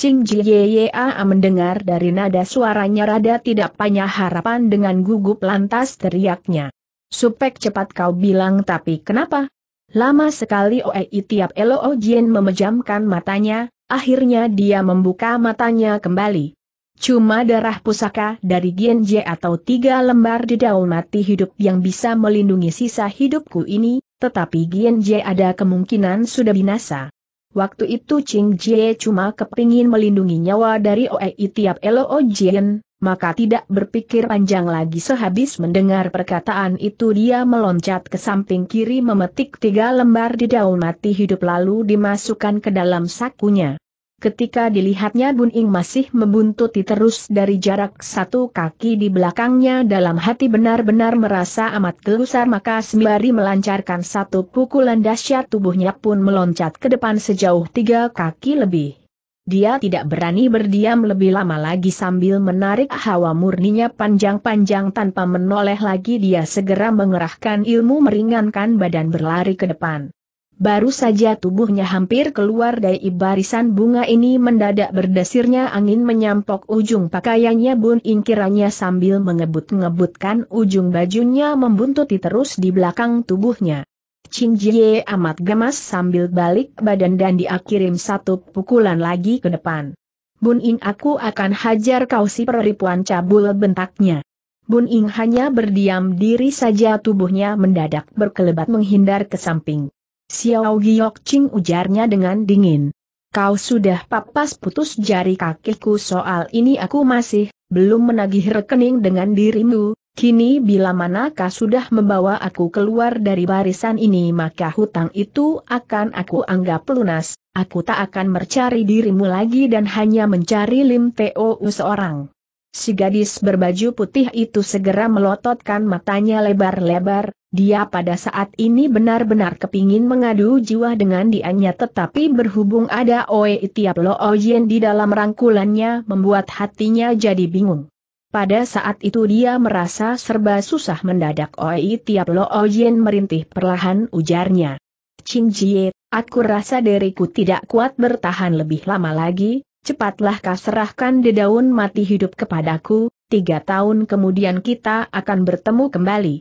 Ching Jieyea mendengar dari nada suaranya rada tidak punya harapan dengan gugup lantas teriaknya. Supek cepat kau bilang tapi kenapa? Lama sekali Oei tiap Elo Ojien memejamkan matanya, akhirnya dia membuka matanya kembali. Cuma darah pusaka dari Gen J atau tiga lembar di daun mati hidup yang bisa melindungi sisa hidupku ini, tetapi Gen J ada kemungkinan sudah binasa. Waktu itu Ching Jie cuma kepingin melindungi nyawa dari Oei tiap Elo Ojien, maka tidak berpikir panjang lagi sehabis mendengar perkataan itu dia meloncat ke samping kiri memetik tiga lembar di daun mati hidup lalu dimasukkan ke dalam sakunya. Ketika dilihatnya Bun Ing masih membuntuti terus dari jarak satu kaki di belakangnya dalam hati benar-benar merasa amat gelusar maka sembari melancarkan satu pukulan dahsyat tubuhnya pun meloncat ke depan sejauh tiga kaki lebih dia tidak berani berdiam lebih lama lagi sambil menarik hawa murninya panjang-panjang tanpa menoleh lagi dia segera mengerahkan ilmu meringankan badan berlari ke depan. Baru saja tubuhnya hampir keluar dari barisan bunga ini mendadak berdesirnya angin menyampok ujung pakaiannya bun ingkirannya sambil mengebut-ngebutkan ujung bajunya membuntuti terus di belakang tubuhnya. Ching Jie amat gemas sambil balik badan dan diakirim satu pukulan lagi ke depan. Bun Ing aku akan hajar kau si perempuan cabul bentaknya. Bun Ing hanya berdiam diri saja tubuhnya mendadak berkelebat menghindar ke samping. Xiao Giok Ching ujarnya dengan dingin. Kau sudah papas putus jari kakiku soal ini aku masih belum menagih rekening dengan dirimu, Kini bila manakah sudah membawa aku keluar dari barisan ini maka hutang itu akan aku anggap lunas, aku tak akan mencari dirimu lagi dan hanya mencari Lim Teo seorang. Si gadis berbaju putih itu segera melototkan matanya lebar-lebar, dia pada saat ini benar-benar kepingin mengadu jiwa dengan dianya tetapi berhubung ada Oe Tiap Lo Oyen di dalam rangkulannya membuat hatinya jadi bingung. Pada saat itu dia merasa serba susah mendadak Oi Tiap Lo Oyen merintih perlahan ujarnya. Ching Jie, aku rasa diriku tidak kuat bertahan lebih lama lagi, cepatlah kau serahkan dedaun mati hidup kepadaku, tiga tahun kemudian kita akan bertemu kembali.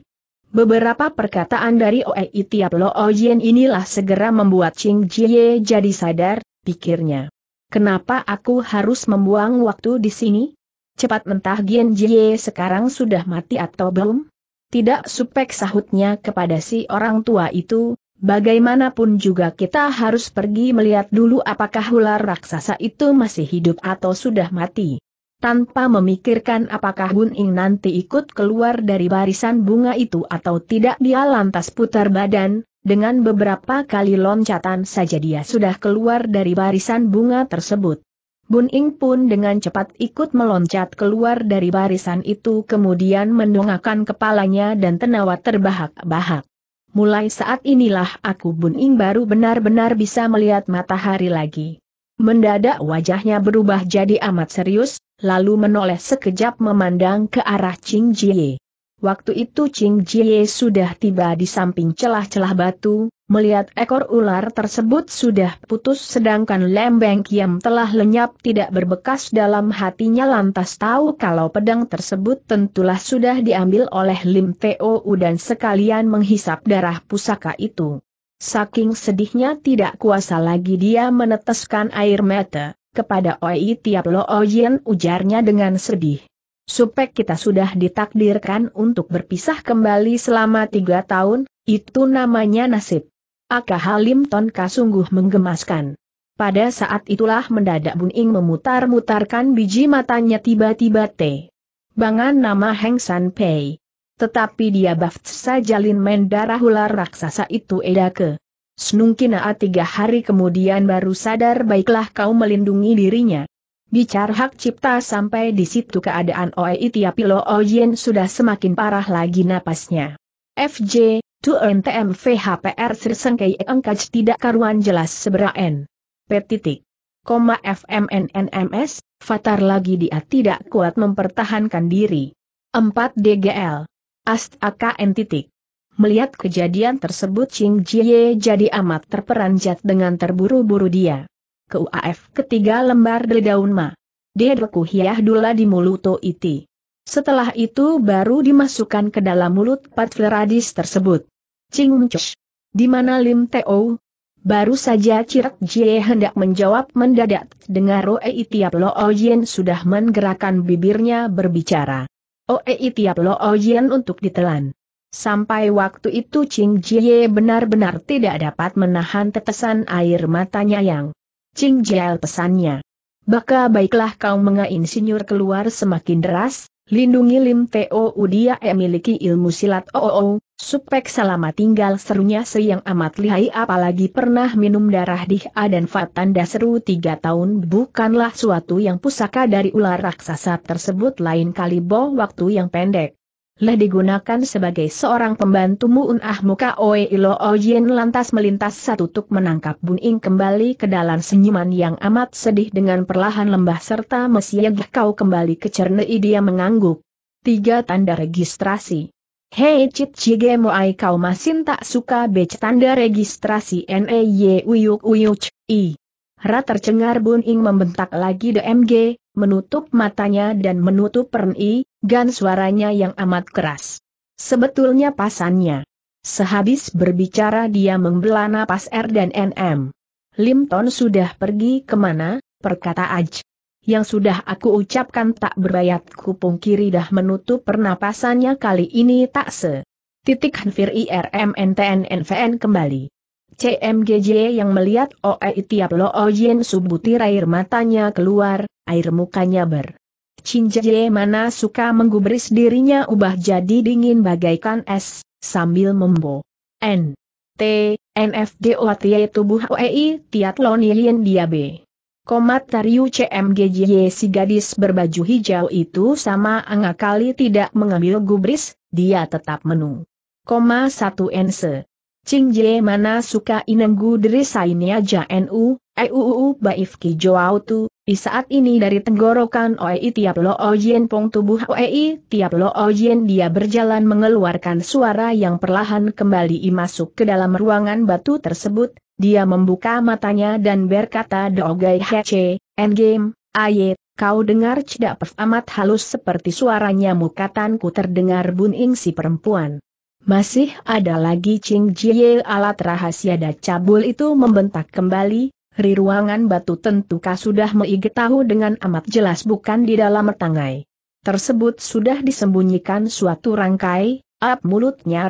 Beberapa perkataan dari Oi Tiap Lo Oyen inilah segera membuat Ching Jie jadi sadar, pikirnya. Kenapa aku harus membuang waktu di sini? Cepat mentah Gien Jie sekarang sudah mati atau belum? Tidak supek sahutnya kepada si orang tua itu, bagaimanapun juga kita harus pergi melihat dulu apakah ular raksasa itu masih hidup atau sudah mati. Tanpa memikirkan apakah Bun Ing nanti ikut keluar dari barisan bunga itu atau tidak dia lantas putar badan, dengan beberapa kali loncatan saja dia sudah keluar dari barisan bunga tersebut. Bun Ing pun dengan cepat ikut meloncat keluar dari barisan itu kemudian mendongakkan kepalanya dan tenawa terbahak-bahak. Mulai saat inilah aku Bun Ing baru benar-benar bisa melihat matahari lagi. Mendadak wajahnya berubah jadi amat serius, lalu menoleh sekejap memandang ke arah Ching Jie. Waktu itu Ching Jie sudah tiba di samping celah-celah batu, Melihat ekor ular tersebut sudah putus sedangkan lembeng kiam telah lenyap tidak berbekas dalam hatinya lantas tahu kalau pedang tersebut tentulah sudah diambil oleh Lim Teo dan sekalian menghisap darah pusaka itu. Saking sedihnya tidak kuasa lagi dia meneteskan air mata, kepada Oi Tiap Lo Oyen oh ujarnya dengan sedih. Supaya kita sudah ditakdirkan untuk berpisah kembali selama tiga tahun, itu namanya nasib. Aka Halim Tonka sungguh menggemaskan. Pada saat itulah mendadak Buning memutar-mutarkan biji matanya tiba-tiba te. Bangan nama Heng San Pei. Tetapi dia baft saja Lin Men ular raksasa itu edake. Snungkinaa tiga hari kemudian baru sadar baiklah kau melindungi dirinya. Bicar hak cipta sampai di situ keadaan Oei Tiapilo Oyen sudah semakin parah lagi napasnya. FJ, Tu TM VHPR Sri Sengkei Engkaj tidak karuan jelas seberaen. P. Titik. Koma FMNNMS, Fatar lagi dia tidak kuat mempertahankan diri. 4 DGL. Ast AKN titik. Melihat kejadian tersebut Ching Jie jadi amat terperanjat dengan terburu-buru dia. Ke UAF ketiga lembar dari daun ma. Dia dulu dula di muluto iti. Setelah itu baru dimasukkan ke dalam mulut Fleradis tersebut. Cing Di mana Lim Teo? Baru saja Cirek Jie hendak menjawab mendadak, dengar Oei Tiap Lo Oyen oh sudah menggerakkan bibirnya berbicara. Oei Tiap Lo Oyen oh untuk ditelan. Sampai waktu itu Ching Jie benar-benar tidak dapat menahan tetesan air matanya yang Ching Jie pesannya. Baka baiklah kau mengainsinyur keluar semakin deras, Lindungi Lim Teo Udia e miliki ilmu silat OOO, supek selama tinggal serunya yang amat lihai apalagi pernah minum darah A dan Fatanda seru tiga tahun bukanlah suatu yang pusaka dari ular raksasa tersebut lain kali bo waktu yang pendek leh digunakan sebagai seorang pembantu Muun Ah Muka Oe Ilo Ojin oh lantas melintas satu tuk menangkap bun ing kembali ke dalam senyuman yang amat sedih dengan perlahan lembah serta mesiagah kau kembali ke cernei dia mengangguk. Tiga tanda registrasi. Hei Cip Cige Moai kau masih tak suka bec tanda registrasi NEY Uyuk Uyuk I. Ra tercengar ing membentak lagi DMG, menutup matanya dan menutup perni, gan suaranya yang amat keras. Sebetulnya pasannya. Sehabis berbicara dia membela napas R dan NM. Limton sudah pergi kemana, perkata Aj. Yang sudah aku ucapkan tak berbayat kupung kiri dah menutup pernapasannya kali ini tak se. Titik Hanfir IRMNTNNVN kembali. CMGJ yang melihat Oe tiap Lo Ojen subutir air matanya keluar, air mukanya ber. Cinje mana suka menggubris dirinya ubah jadi dingin bagaikan es, sambil membo. N. T. NFD Y. tubuh OEI Tiat nilien dia B. Komat Tariu CMGJ si gadis berbaju hijau itu sama angakali tidak mengambil gubris, dia tetap menu. Koma 1 ense. Jie mana suka inenggu diri sainya jnu, euuu baif ki joao tu, di saat ini dari tenggorokan oei tiap lo oyen pong tubuh Oi tiap lo oyen dia berjalan mengeluarkan suara yang perlahan kembali masuk ke dalam ruangan batu tersebut, dia membuka matanya dan berkata dogai hece, endgame, ayet, kau dengar cedak amat halus seperti suaranya mukatan ku terdengar buning si perempuan. Masih ada lagi Ching Jie alat rahasia cabul itu membentak kembali, Ri ruangan batu tentu kah sudah tahu dengan amat jelas bukan di dalam tangai. Tersebut sudah disembunyikan suatu rangkai, ap mulutnya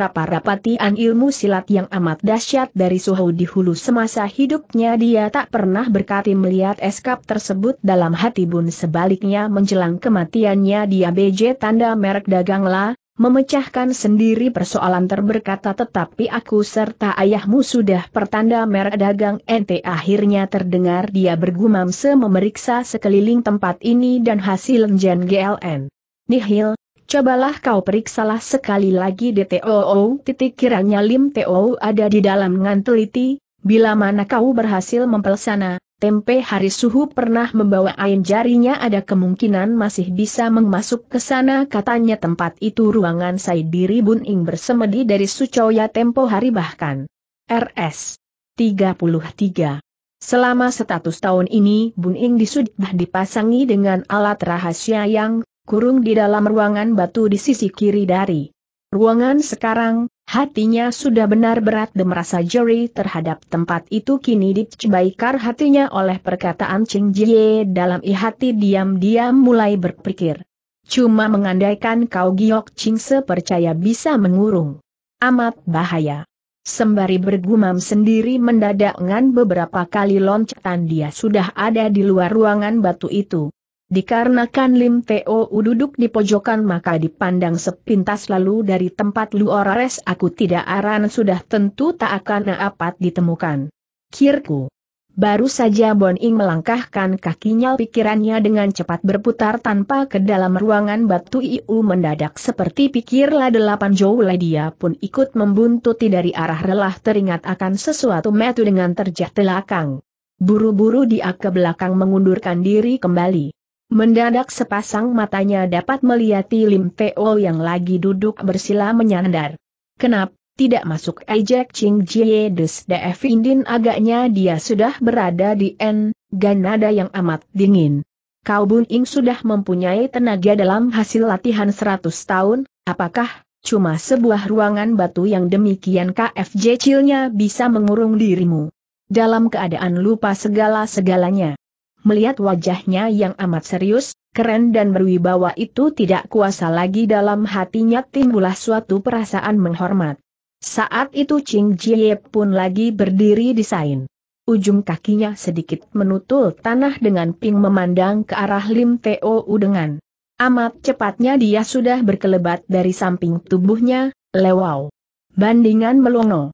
an ilmu silat yang amat dahsyat dari suhu di hulu semasa hidupnya dia tak pernah berkati melihat eskap tersebut dalam hati bun sebaliknya menjelang kematiannya dia BJ tanda merek daganglah, memecahkan sendiri persoalan terberkata tetapi aku serta ayahmu sudah pertanda merek dagang ente akhirnya terdengar dia bergumam sememeriksa sekeliling tempat ini dan hasil jen GLN. Nihil, cobalah kau periksalah sekali lagi DTOO titik kiranya Lim TO ada di dalam nganteliti, bila mana kau berhasil mempelsana, tempe hari suhu pernah membawa ain jarinya ada kemungkinan masih bisa mengmasuk ke sana katanya tempat itu ruangan Said Diri Buning bersemedi dari Sucoya tempo hari bahkan. RS. 33. Selama status tahun ini Buning disudah dipasangi dengan alat rahasia yang kurung di dalam ruangan batu di sisi kiri dari ruangan sekarang, Hatinya sudah benar berat merasa jeri terhadap tempat itu kini dicebaikar hatinya oleh perkataan Ching Jie dalam i hati diam-diam mulai berpikir. Cuma mengandaikan kau Giok Ching sepercaya bisa mengurung. Amat bahaya. Sembari bergumam sendiri mendadak dengan beberapa kali loncatan dia sudah ada di luar ruangan batu itu. Dikarenakan Lim Teo duduk di pojokan maka dipandang sepintas lalu dari tempat luorares aku tidak aran sudah tentu tak akan dapat ditemukan. Kirku. Baru saja Bon Ing melangkahkan kakinya pikirannya dengan cepat berputar tanpa ke dalam ruangan batu iu mendadak seperti pikirlah delapan jauh dia pun ikut membuntuti dari arah relah teringat akan sesuatu metu dengan terjah telakang. Buru-buru dia ke belakang mengundurkan diri kembali. Mendadak sepasang matanya dapat melihat Lim Teo yang lagi duduk bersila menyandar. Kenapa tidak masuk ejek Ching Jie Des DF Indin agaknya dia sudah berada di N, ganada yang amat dingin. Kau Bun Ing sudah mempunyai tenaga dalam hasil latihan 100 tahun, apakah cuma sebuah ruangan batu yang demikian KFJ cilnya bisa mengurung dirimu? Dalam keadaan lupa segala-segalanya melihat wajahnya yang amat serius, keren dan berwibawa itu tidak kuasa lagi dalam hatinya timbulah suatu perasaan menghormat. Saat itu Ching Jie pun lagi berdiri di sain. Ujung kakinya sedikit menutul tanah dengan ping memandang ke arah Lim Teo dengan amat cepatnya dia sudah berkelebat dari samping tubuhnya, lewau. Bandingan melongo.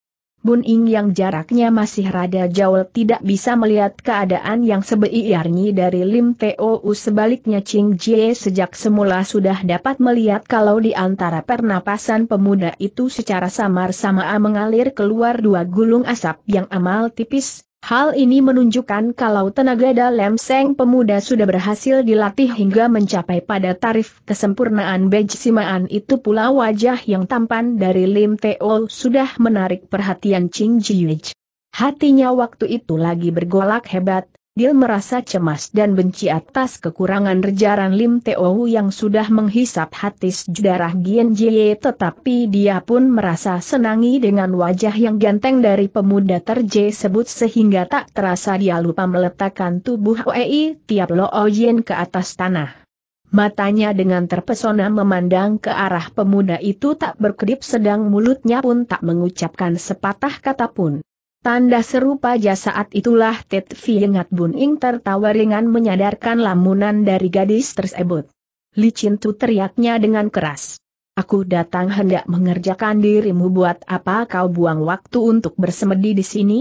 Bun Ing yang jaraknya masih rada jauh tidak bisa melihat keadaan yang sebeiarnyi dari Lim Tou sebaliknya Ching Jie sejak semula sudah dapat melihat kalau di antara pernapasan pemuda itu secara samar-sama mengalir keluar dua gulung asap yang amal tipis, Hal ini menunjukkan kalau tenaga dalam Seng pemuda sudah berhasil dilatih hingga mencapai pada tarif kesempurnaan bejsimaan itu pula wajah yang tampan dari Lim Teo sudah menarik perhatian Ching Jiuj. Hatinya waktu itu lagi bergolak hebat, dia merasa cemas dan benci atas kekurangan rejaran Lim Teo yang sudah menghisap hati sejarah Gien Jie tetapi dia pun merasa senangi dengan wajah yang ganteng dari pemuda sebut sehingga tak terasa dia lupa meletakkan tubuh Oei tiap Lo Ojen oh ke atas tanah. Matanya dengan terpesona memandang ke arah pemuda itu tak berkedip sedang mulutnya pun tak mengucapkan sepatah kata pun. Tanda seru paja saat itulah Tet Bun Buning tertawa ringan menyadarkan lamunan dari gadis tersebut. Licintu Cintu teriaknya dengan keras. Aku datang hendak mengerjakan dirimu buat apa kau buang waktu untuk bersemedi di sini?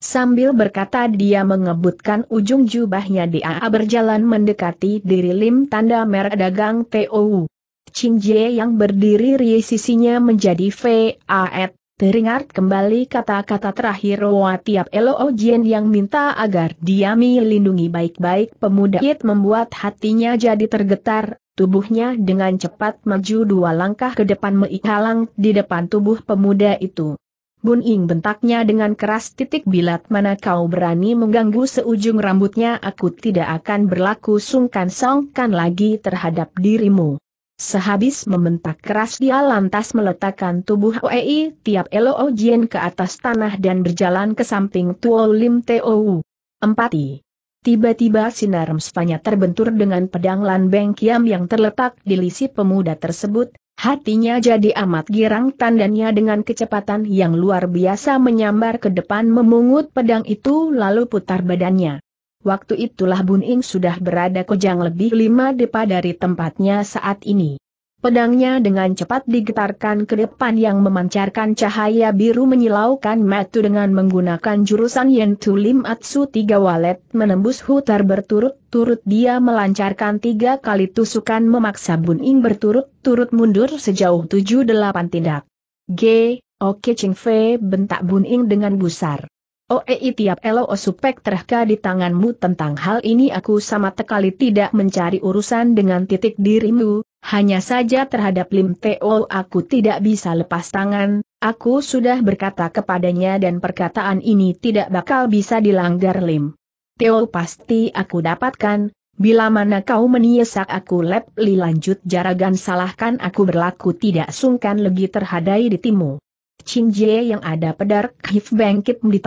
Sambil berkata dia mengebutkan ujung jubahnya dia berjalan mendekati diri Lim tanda merah dagang TOU. Ching Jie yang berdiri di sisinya menjadi Vaet, Teringat kembali kata-kata terakhir Roa Tiap elo ojian oh yang minta agar dia melindungi baik-baik pemuda It membuat hatinya jadi tergetar, tubuhnya dengan cepat maju dua langkah ke depan meikhalang di depan tubuh pemuda itu. Bun Ing bentaknya dengan keras titik bilat mana kau berani mengganggu seujung rambutnya aku tidak akan berlaku sungkan-songkan lagi terhadap dirimu. Sehabis membentak keras dia lantas meletakkan tubuh Oei tiap Elo Jien ke atas tanah dan berjalan ke samping Tuo Lim Teo. Empati. Tiba-tiba sinar mespanya terbentur dengan pedang Lan Beng Kiam yang terletak di lisi pemuda tersebut, hatinya jadi amat girang tandanya dengan kecepatan yang luar biasa menyambar ke depan memungut pedang itu lalu putar badannya. Waktu itulah Bun Ing sudah berada kejang lebih lima depa dari tempatnya saat ini. Pedangnya dengan cepat digetarkan ke depan yang memancarkan cahaya biru menyilaukan matu dengan menggunakan jurusan Yen Lim Atsu tiga walet menembus hutar berturut-turut dia melancarkan tiga kali tusukan memaksa Bun Ing berturut-turut mundur sejauh tujuh delapan tindak. G. Oke Ching Fei bentak Bun Ing dengan gusar. OEI tiap elo osupek terhka di tanganmu tentang hal ini aku sama sekali tidak mencari urusan dengan titik dirimu, hanya saja terhadap Lim Teo aku tidak bisa lepas tangan, aku sudah berkata kepadanya dan perkataan ini tidak bakal bisa dilanggar Lim. Teo pasti aku dapatkan, bila mana kau menyesak aku lep li lanjut jaragan salahkan aku berlaku tidak sungkan lagi terhadai di timu. Ching Jie yang ada pedar khif bangkit di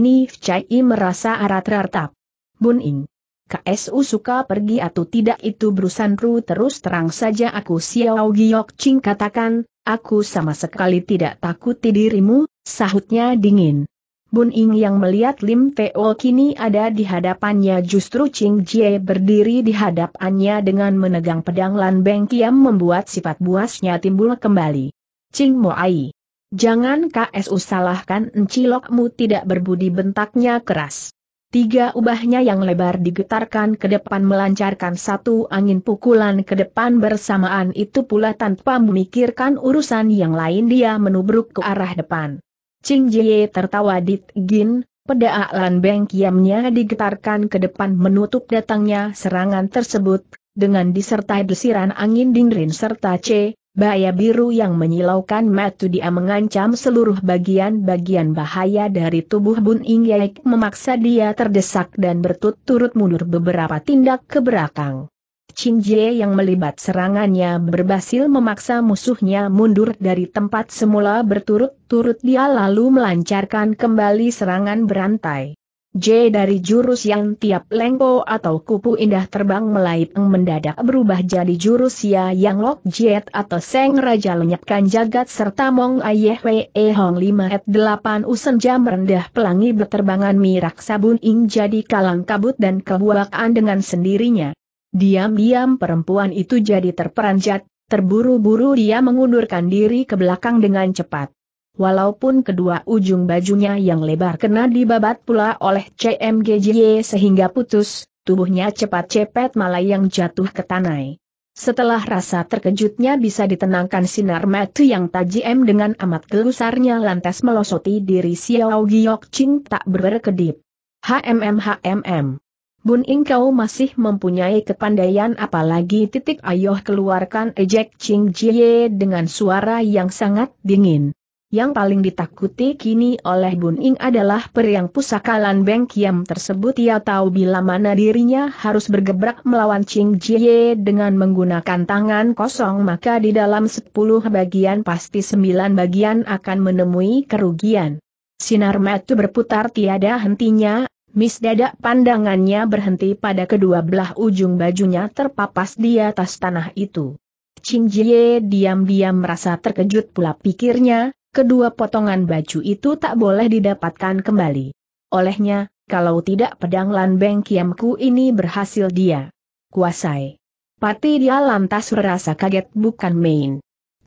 Ni Fcai I merasa arat tertap. Bun Ing. KSU suka pergi atau tidak itu berusan ru terus terang saja aku Xiao Giok Ching katakan, aku sama sekali tidak takut dirimu, sahutnya dingin. Bun Ing yang melihat Lim Teo kini ada di hadapannya justru Ching Jie berdiri di hadapannya dengan menegang pedang Lan Beng Kiam membuat sifat buasnya timbul kembali. Ching Moai. Jangan KSU salahkan encilokmu tidak berbudi bentaknya keras. Tiga ubahnya yang lebar digetarkan ke depan melancarkan satu angin pukulan ke depan bersamaan itu pula tanpa memikirkan urusan yang lain dia menubruk ke arah depan. Ching Jie tertawa gin, peda alan Beng kiamnya digetarkan ke depan menutup datangnya serangan tersebut, dengan disertai desiran angin dingrin serta C, Bahaya biru yang menyilaukan Matu dia mengancam seluruh bagian-bagian bahaya dari tubuh Bun Yek memaksa dia terdesak dan berturut-turut mundur beberapa tindak ke belakang. Chin Jie yang melibat serangannya berhasil memaksa musuhnya mundur dari tempat semula berturut-turut dia lalu melancarkan kembali serangan berantai. J dari jurus yang tiap lengko atau kupu indah terbang melait mendadak berubah jadi jurus ya yang lok jet atau seng raja lenyapkan jagat serta mong ayeh we e hong 5 et 8 usen jam rendah pelangi berterbangan mirak sabun ing jadi kalang kabut dan kebuakan dengan sendirinya. Diam-diam perempuan itu jadi terperanjat, terburu-buru dia mengundurkan diri ke belakang dengan cepat walaupun kedua ujung bajunya yang lebar kena dibabat pula oleh CMGJY sehingga putus, tubuhnya cepat-cepat malah yang jatuh ke tanah. Setelah rasa terkejutnya bisa ditenangkan sinar mata yang tajam dengan amat gelusarnya lantas melosoti diri Xiao Giok Ching tak berkedip. HMM HMM. Bun Ing kau masih mempunyai kepandaian apalagi titik ayoh keluarkan ejek Ching Jie dengan suara yang sangat dingin. Yang paling ditakuti kini oleh Ing adalah periang pusaka Lan Beng Kiam tersebut ia tahu bila mana dirinya harus bergebrak melawan Ching Jie dengan menggunakan tangan kosong maka di dalam 10 bagian pasti 9 bagian akan menemui kerugian. Sinar metu berputar tiada hentinya, Miss Dadak pandangannya berhenti pada kedua belah ujung bajunya terpapas di atas tanah itu. Ching Jie diam-diam merasa terkejut pula pikirnya, kedua potongan baju itu tak boleh didapatkan kembali. Olehnya, kalau tidak pedang Lan Beng Kiamku ini berhasil dia kuasai. Pati dia lantas merasa kaget bukan main.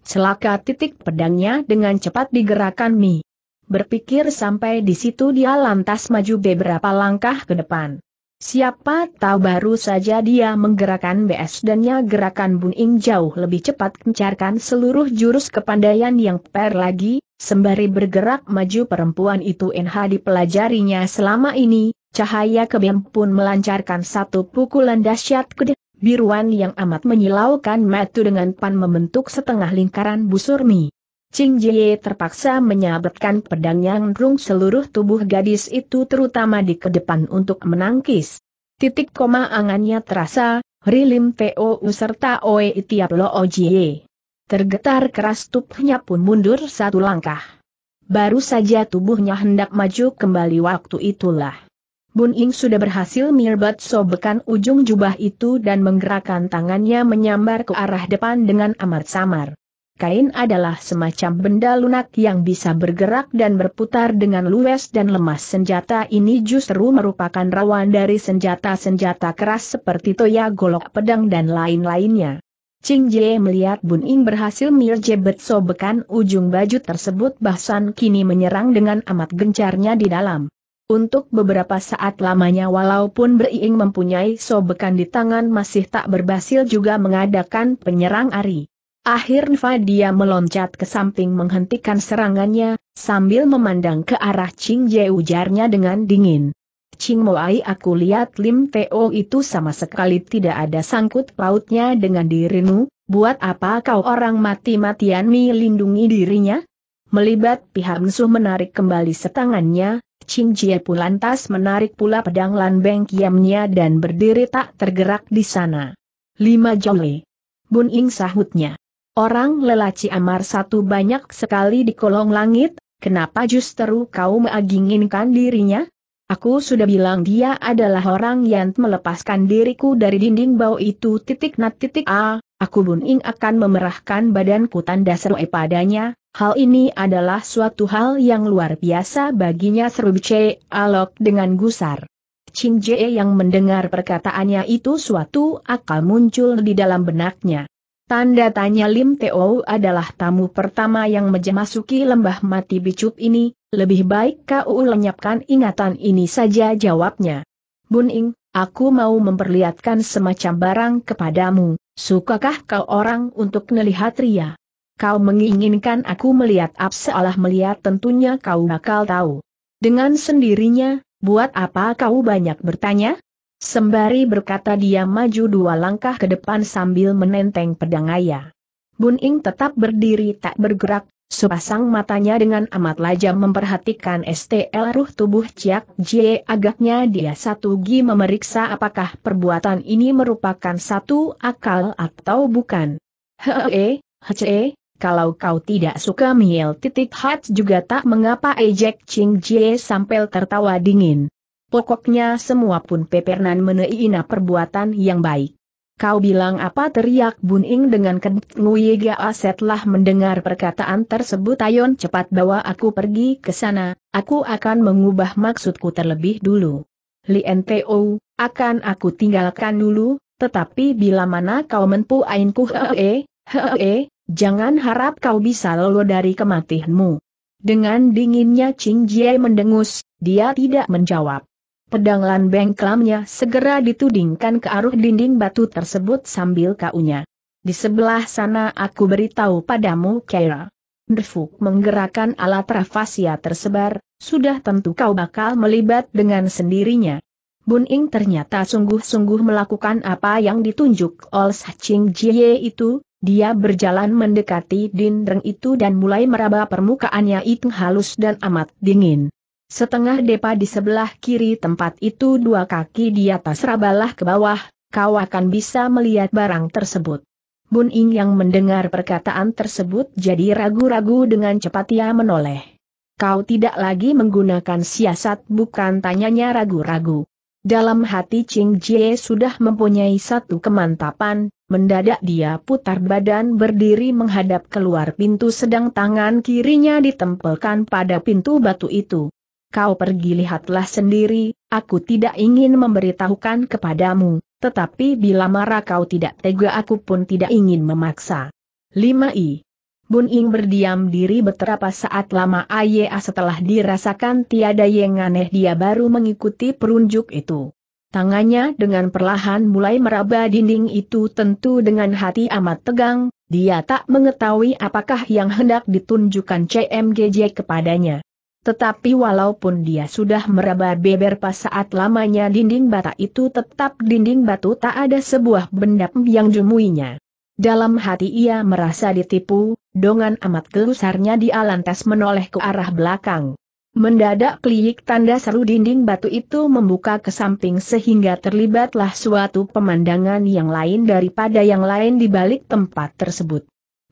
Celaka titik pedangnya dengan cepat digerakkan Mi. Berpikir sampai di situ dia lantas maju beberapa langkah ke depan. Siapa tahu baru saja dia menggerakkan BS dannya gerakan Buning jauh lebih cepat kencarkan seluruh jurus kepandaian yang per lagi, sembari bergerak maju perempuan itu NH dipelajarinya selama ini, cahaya kebem pun melancarkan satu pukulan dahsyat ke biruan yang amat menyilaukan metu dengan pan membentuk setengah lingkaran busur mi. Ching Jie terpaksa menyabetkan pedang yang rung seluruh tubuh gadis itu terutama di kedepan untuk menangkis. Titik koma angannya terasa, Rilim Pou serta Oe Itiap Lo Jie. Tergetar keras tubuhnya pun mundur satu langkah. Baru saja tubuhnya hendak maju kembali waktu itulah. Bun Ing sudah berhasil mirbat sobekan ujung jubah itu dan menggerakkan tangannya menyambar ke arah depan dengan amat samar. Kain adalah semacam benda lunak yang bisa bergerak dan berputar dengan luwes dan lemas. Senjata ini justru merupakan rawan dari senjata-senjata keras seperti toya golok pedang dan lain-lainnya. Ching Jie melihat Bun Ing berhasil mirjebet sobekan ujung baju tersebut Bahsan kini menyerang dengan amat gencarnya di dalam. Untuk beberapa saat lamanya walaupun Beriing mempunyai sobekan di tangan masih tak berhasil juga mengadakan penyerang Ari. Akhirnya dia meloncat ke samping menghentikan serangannya, sambil memandang ke arah Ching Jie, ujarnya dengan dingin. Ching Moai aku lihat Lim Teo itu sama sekali tidak ada sangkut pautnya dengan dirimu, buat apa kau orang mati-matian melindungi dirinya? Melibat pihak musuh menarik kembali setangannya, Ching Jie pun lantas menarik pula pedang Lan Beng kiamnya dan berdiri tak tergerak di sana. 5 Jole. Bun Ing sahutnya. Orang lelaci Amar satu banyak sekali di kolong langit, kenapa justru kau meaginginkan dirinya? Aku sudah bilang dia adalah orang yang melepaskan diriku dari dinding bau itu titik nat titik A, aku buning akan memerahkan badanku tanda seru padanya, hal ini adalah suatu hal yang luar biasa baginya seru C, alok dengan gusar. Ching yang mendengar perkataannya itu suatu akal muncul di dalam benaknya. Tanda tanya Lim Teo adalah tamu pertama yang masuki lembah mati bicup ini, lebih baik kau lenyapkan ingatan ini saja jawabnya. Bun Ing, aku mau memperlihatkan semacam barang kepadamu, sukakah kau orang untuk melihat ria? Kau menginginkan aku melihat ap seolah melihat tentunya kau bakal tahu. Dengan sendirinya, buat apa kau banyak bertanya? Sembari berkata dia maju dua langkah ke depan sambil menenteng pedang ayah. Bun Ing tetap berdiri tak bergerak, sepasang matanya dengan amat lajam memperhatikan STL ruh tubuh Ciak Jie agaknya dia satu gi memeriksa apakah perbuatan ini merupakan satu akal atau bukan. Hee, hece, kalau kau tidak suka miel titik hat juga tak mengapa ejek Ching Jie sampai tertawa dingin. Pokoknya semua pun Pepernan meneina perbuatan yang baik. Kau bilang apa teriak Buning dengan kencang Asetlah mendengar perkataan tersebut Ayon cepat bawa aku pergi ke sana, aku akan mengubah maksudku terlebih dulu. Li NTO, akan aku tinggalkan dulu, tetapi bila mana kau menpu ainku hee, hee, jangan harap kau bisa lolo dari kematianmu. Dengan dinginnya Ching Jie mendengus, dia tidak menjawab. Pedang Beng Klamnya segera ditudingkan ke arah dinding batu tersebut sambil kaunya. Di sebelah sana aku beritahu padamu Kera. Nerfuk menggerakkan alat rafasia tersebar, sudah tentu kau bakal melibat dengan sendirinya. Bun Ing ternyata sungguh-sungguh melakukan apa yang ditunjuk oleh Sacing Jie itu, dia berjalan mendekati dinding itu dan mulai meraba permukaannya itu halus dan amat dingin. Setengah depa di sebelah kiri tempat itu dua kaki di atas rabalah ke bawah, kau akan bisa melihat barang tersebut. Bun Ing yang mendengar perkataan tersebut jadi ragu-ragu dengan cepat ia menoleh. Kau tidak lagi menggunakan siasat bukan tanyanya ragu-ragu. Dalam hati Ching Jie sudah mempunyai satu kemantapan, mendadak dia putar badan berdiri menghadap keluar pintu sedang tangan kirinya ditempelkan pada pintu batu itu kau pergi lihatlah sendiri, aku tidak ingin memberitahukan kepadamu, tetapi bila marah kau tidak tega aku pun tidak ingin memaksa. 5i. Bun Ing berdiam diri beberapa saat lama Aya setelah dirasakan tiada yang aneh dia baru mengikuti perunjuk itu. Tangannya dengan perlahan mulai meraba dinding itu tentu dengan hati amat tegang, dia tak mengetahui apakah yang hendak ditunjukkan CMGJ kepadanya. Tetapi walaupun dia sudah meraba beber pas saat lamanya dinding bata itu tetap dinding batu tak ada sebuah benda yang jemuinya. Dalam hati ia merasa ditipu, dongan amat gelusarnya Di Alantas menoleh ke arah belakang. Mendadak kliik tanda seru dinding batu itu membuka ke samping sehingga terlibatlah suatu pemandangan yang lain daripada yang lain di balik tempat tersebut.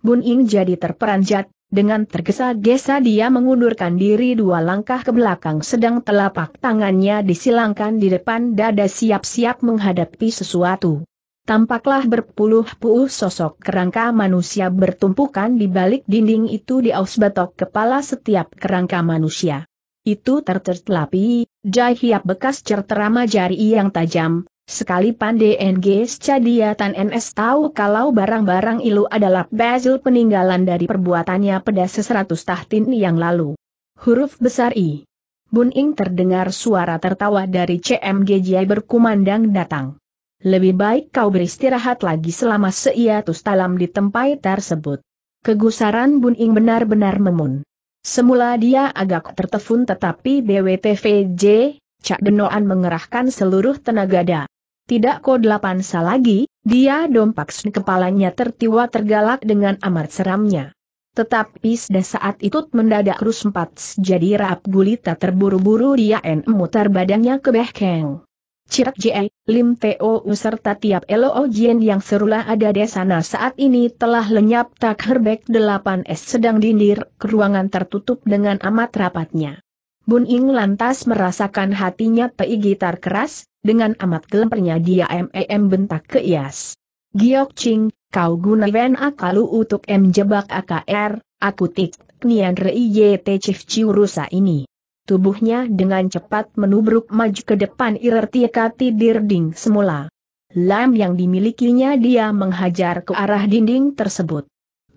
Bun Ing jadi terperanjat, dengan tergesa-gesa dia mengundurkan diri dua langkah ke belakang sedang telapak tangannya disilangkan di depan dada siap-siap menghadapi sesuatu. Tampaklah berpuluh-puluh sosok kerangka manusia bertumpukan di balik dinding itu di aus batok kepala setiap kerangka manusia. Itu tercertlapi, jai bekas certerama jari yang tajam, Sekali pandai NGS Cadia Tan NS tahu kalau barang-barang ilu adalah basil peninggalan dari perbuatannya pada 100 tahtin yang lalu. Huruf besar I. Bun Ing terdengar suara tertawa dari Jai berkumandang datang. Lebih baik kau beristirahat lagi selama seiatus talam di tempat tersebut. Kegusaran Bun Ing benar-benar memun. Semula dia agak tertefun tetapi BWTVJ, Cak Benoan mengerahkan seluruh tenaga da. Tidak ko delapan sa lagi, dia dompak kepalanya tertiwa tergalak dengan amat seramnya. Tetapi pada saat itu mendadak rus empat jadi rap gulita terburu-buru dia en memutar badannya ke behkeng. Cirak J.E., Lim Teo serta tiap Elo Jien yang serulah ada di sana saat ini telah lenyap tak herbek 8S sedang dindir ke ruangan tertutup dengan amat rapatnya. Bun Ing lantas merasakan hatinya pei gitar keras, dengan amat kelempernya dia mem e bentak ke Ias. Giok Ching, kau guna Wen akalu untuk M jebak AKR, aku tik, nian rei yt cif rusa ini. Tubuhnya dengan cepat menubruk maju ke depan irertieka tidir ding semula. Lam yang dimilikinya dia menghajar ke arah dinding tersebut.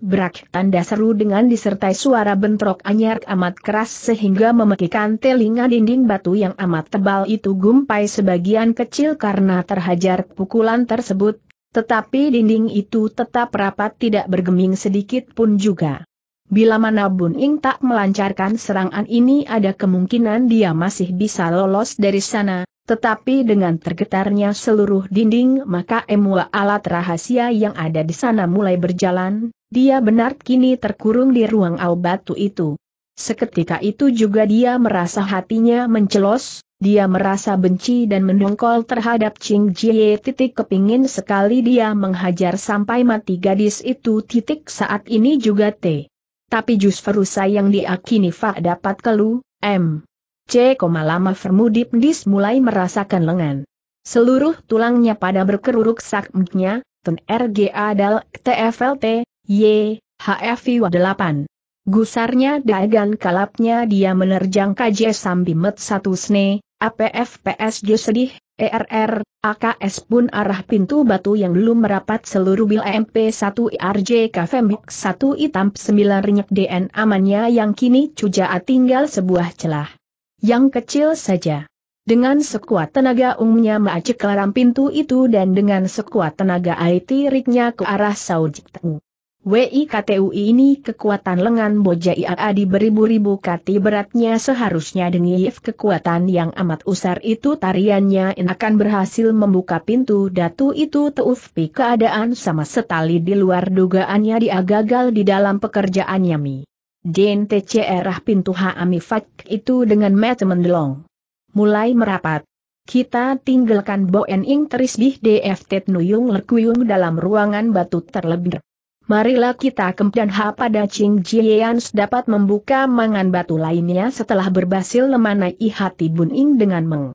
Brak tanda seru dengan disertai suara bentrok anyar amat keras sehingga memekikan telinga dinding batu yang amat tebal itu gumpai sebagian kecil karena terhajar pukulan tersebut, tetapi dinding itu tetap rapat tidak bergeming sedikit pun juga. Bila mana Bun Ing tak melancarkan serangan ini ada kemungkinan dia masih bisa lolos dari sana, tetapi dengan tergetarnya seluruh dinding maka emua alat rahasia yang ada di sana mulai berjalan, dia benar kini terkurung di ruang au batu itu. Seketika itu juga dia merasa hatinya mencelos, dia merasa benci dan mendongkol terhadap Ching Jie titik kepingin sekali dia menghajar sampai mati gadis itu titik saat ini juga T. Tapi Jus sayang yang diakini Fa dapat kelu, M. C. lama Vermudip Dis mulai merasakan lengan. Seluruh tulangnya pada berkeruruk sakmnya, ten RGA dal TFLT, Y, H F W 8. Gusarnya dagang kalapnya dia menerjang KJ Met 1 sne, APF PSG sedih, ERR, AKS pun arah pintu batu yang belum merapat seluruh bil MP1 IRJ KFMX 1 ITAMP 9 renyek DN amannya yang kini cuja tinggal sebuah celah. Yang kecil saja. Dengan sekuat tenaga umumnya maacik laram pintu itu dan dengan sekuat tenaga IT riknya ke arah Saudi WIKTUI ini kekuatan lengan boja IAA di beribu-ribu kati beratnya seharusnya dengan kekuatan yang amat usar itu tariannya akan berhasil membuka pintu datu itu teufi keadaan sama setali di luar dugaannya dia gagal di dalam pekerjaannya mi. Jane TCR pintu Haami Fak itu dengan mata mendelong. Mulai merapat. Kita tinggalkan Boen Ing Terisbih DFT Nuyung Lekuyung dalam ruangan batu terlebih. Marilah kita kempen pada Ching Jians dapat membuka mangan batu lainnya setelah berbasil lemanai hati Ing dengan meng.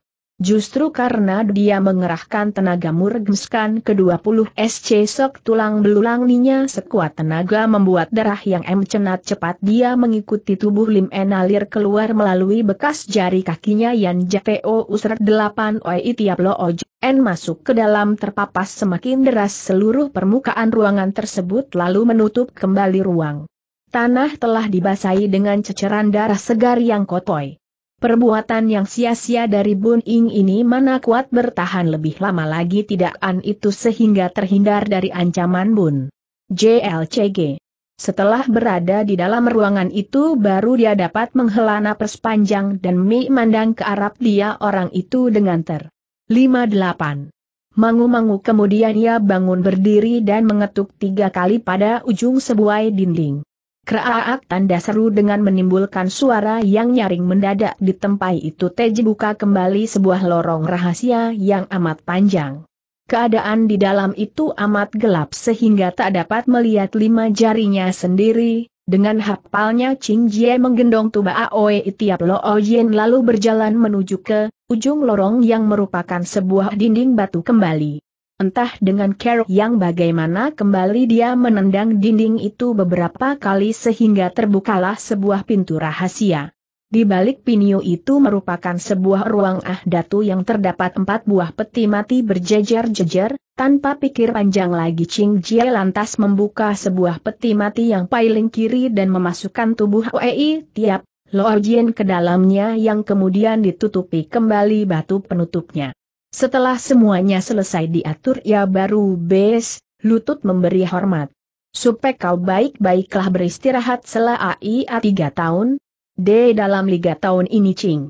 Justru karena dia mengerahkan tenaga murgemskan ke-20 SC sok tulang belulangnya sekuat tenaga membuat darah yang emcenat cepat dia mengikuti tubuh Lim Enalir keluar melalui bekas jari kakinya yang JPO usret 8 OI tiap lo oj N masuk ke dalam terpapas semakin deras seluruh permukaan ruangan tersebut lalu menutup kembali ruang. Tanah telah dibasahi dengan ceceran darah segar yang kotoy. Perbuatan yang sia-sia dari Bun Ing ini mana kuat bertahan lebih lama lagi tidak an itu sehingga terhindar dari ancaman Bun. JLCG. Setelah berada di dalam ruangan itu baru dia dapat menghela napas panjang dan memandang ke arah dia orang itu dengan ter. 58. Mangu-mangu kemudian ia bangun berdiri dan mengetuk tiga kali pada ujung sebuah dinding. Kraak tanda seru dengan menimbulkan suara yang nyaring mendadak di tempat itu Teji buka kembali sebuah lorong rahasia yang amat panjang. Keadaan di dalam itu amat gelap sehingga tak dapat melihat lima jarinya sendiri, dengan hafalnya Ching Jie menggendong tuba Aoe tiap Lo Oyen oh lalu berjalan menuju ke ujung lorong yang merupakan sebuah dinding batu kembali. Entah dengan care yang bagaimana kembali dia menendang dinding itu beberapa kali sehingga terbukalah sebuah pintu rahasia. Di balik pinio itu merupakan sebuah ruang ahdatu yang terdapat empat buah peti mati berjejer-jejer, tanpa pikir panjang lagi Ching Jie lantas membuka sebuah peti mati yang paling kiri dan memasukkan tubuh Wei Tiap Lo Jin ke dalamnya yang kemudian ditutupi kembali batu penutupnya. Setelah semuanya selesai diatur ia baru bes, lutut memberi hormat. Supaya kau baik-baiklah beristirahat selama a tiga tahun, D dalam liga tahun ini Cing.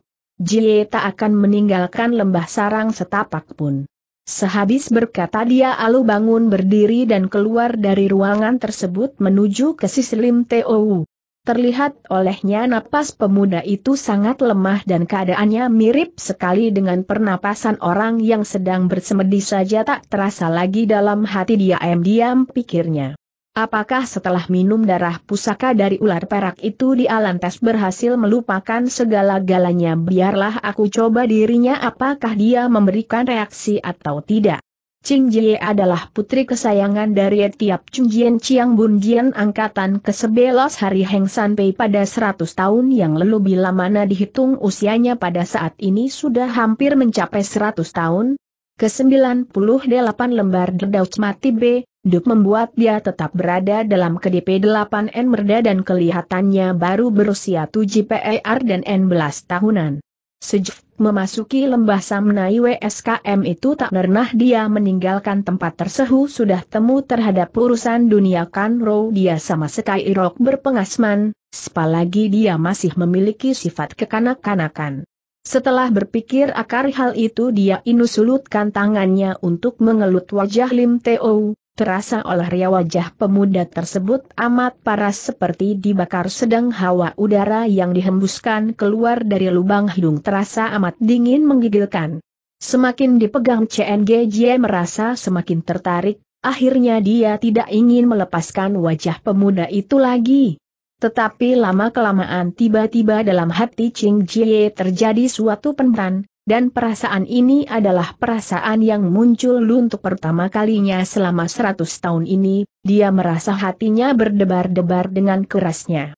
Jie tak akan meninggalkan lembah sarang setapak pun. Sehabis berkata dia Alu bangun berdiri dan keluar dari ruangan tersebut menuju ke Sislim Tou. Terlihat olehnya napas pemuda itu sangat lemah dan keadaannya mirip sekali dengan pernapasan orang yang sedang bersemedi saja tak terasa lagi dalam hati dia diam-diam pikirnya. Apakah setelah minum darah pusaka dari ular perak itu di lantas berhasil melupakan segala-galanya biarlah aku coba dirinya apakah dia memberikan reaksi atau tidak. Ching Jie adalah putri kesayangan dari tiap Chung Jian Chiang Bun Jian angkatan ke-11 hari Heng San Pei pada 100 tahun yang lalu bila mana dihitung usianya pada saat ini sudah hampir mencapai 100 tahun. Ke-98 lembar Dedauch Mati B, duk membuat dia tetap berada dalam KDP 8 N merda dan kelihatannya baru berusia 7 PR e dan N belas tahunan. Sejak memasuki lembah Samnai WSKM itu tak pernah dia meninggalkan tempat tersehu sudah temu terhadap urusan dunia Kanro dia sama sekali rok berpengasman, sepalagi dia masih memiliki sifat kekanak-kanakan. Setelah berpikir akar hal itu dia inusulutkan tangannya untuk mengelut wajah Lim Teo, Terasa oleh ria wajah pemuda tersebut amat parah seperti dibakar sedang hawa udara yang dihembuskan keluar dari lubang hidung terasa amat dingin menggigilkan. Semakin dipegang CNG Jie merasa semakin tertarik, akhirnya dia tidak ingin melepaskan wajah pemuda itu lagi. Tetapi lama-kelamaan tiba-tiba dalam hati Ching Jie terjadi suatu pentan, dan perasaan ini adalah perasaan yang muncul untuk pertama kalinya selama seratus tahun ini, dia merasa hatinya berdebar-debar dengan kerasnya.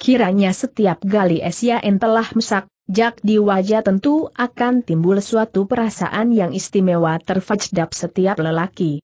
Kiranya setiap gali esyaen telah mesak, jak di wajah tentu akan timbul suatu perasaan yang istimewa terfajdap setiap lelaki.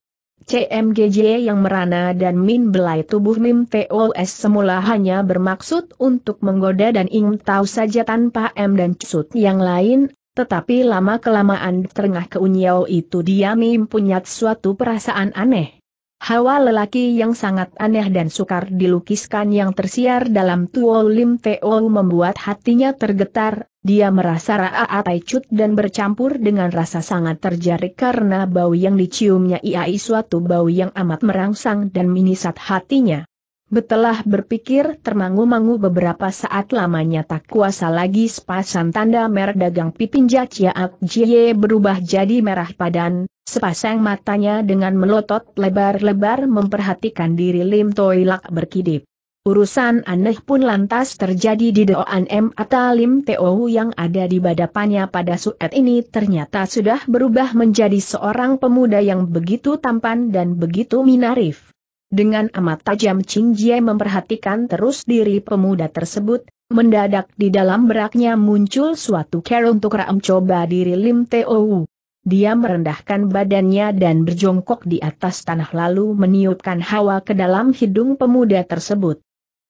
CMGJ yang merana dan Min belai tubuh Mim TOS semula hanya bermaksud untuk menggoda dan ingin tahu saja tanpa M dan cusut yang lain tetapi lama-kelamaan terengah keunyiau itu dia mempunyai suatu perasaan aneh. Hawa lelaki yang sangat aneh dan sukar dilukiskan yang tersiar dalam Tuo Lim Teo membuat hatinya tergetar, dia merasa raa cut dan bercampur dengan rasa sangat terjarik karena bau yang diciumnya iai suatu bau yang amat merangsang dan menyisat hatinya. Betelah berpikir termangu-mangu beberapa saat lamanya tak kuasa lagi sepasang tanda merah dagang pipin Jaciak Jie berubah jadi merah padan, sepasang matanya dengan melotot lebar-lebar memperhatikan diri Lim Toilak berkidip. Urusan aneh pun lantas terjadi di doan M. atau Lim Teo yang ada di badapannya pada suet ini ternyata sudah berubah menjadi seorang pemuda yang begitu tampan dan begitu minarif. Dengan amat tajam Ching Jie memperhatikan terus diri pemuda tersebut, mendadak di dalam beraknya muncul suatu care untuk Ram coba diri Lim Teo. Dia merendahkan badannya dan berjongkok di atas tanah lalu meniupkan hawa ke dalam hidung pemuda tersebut.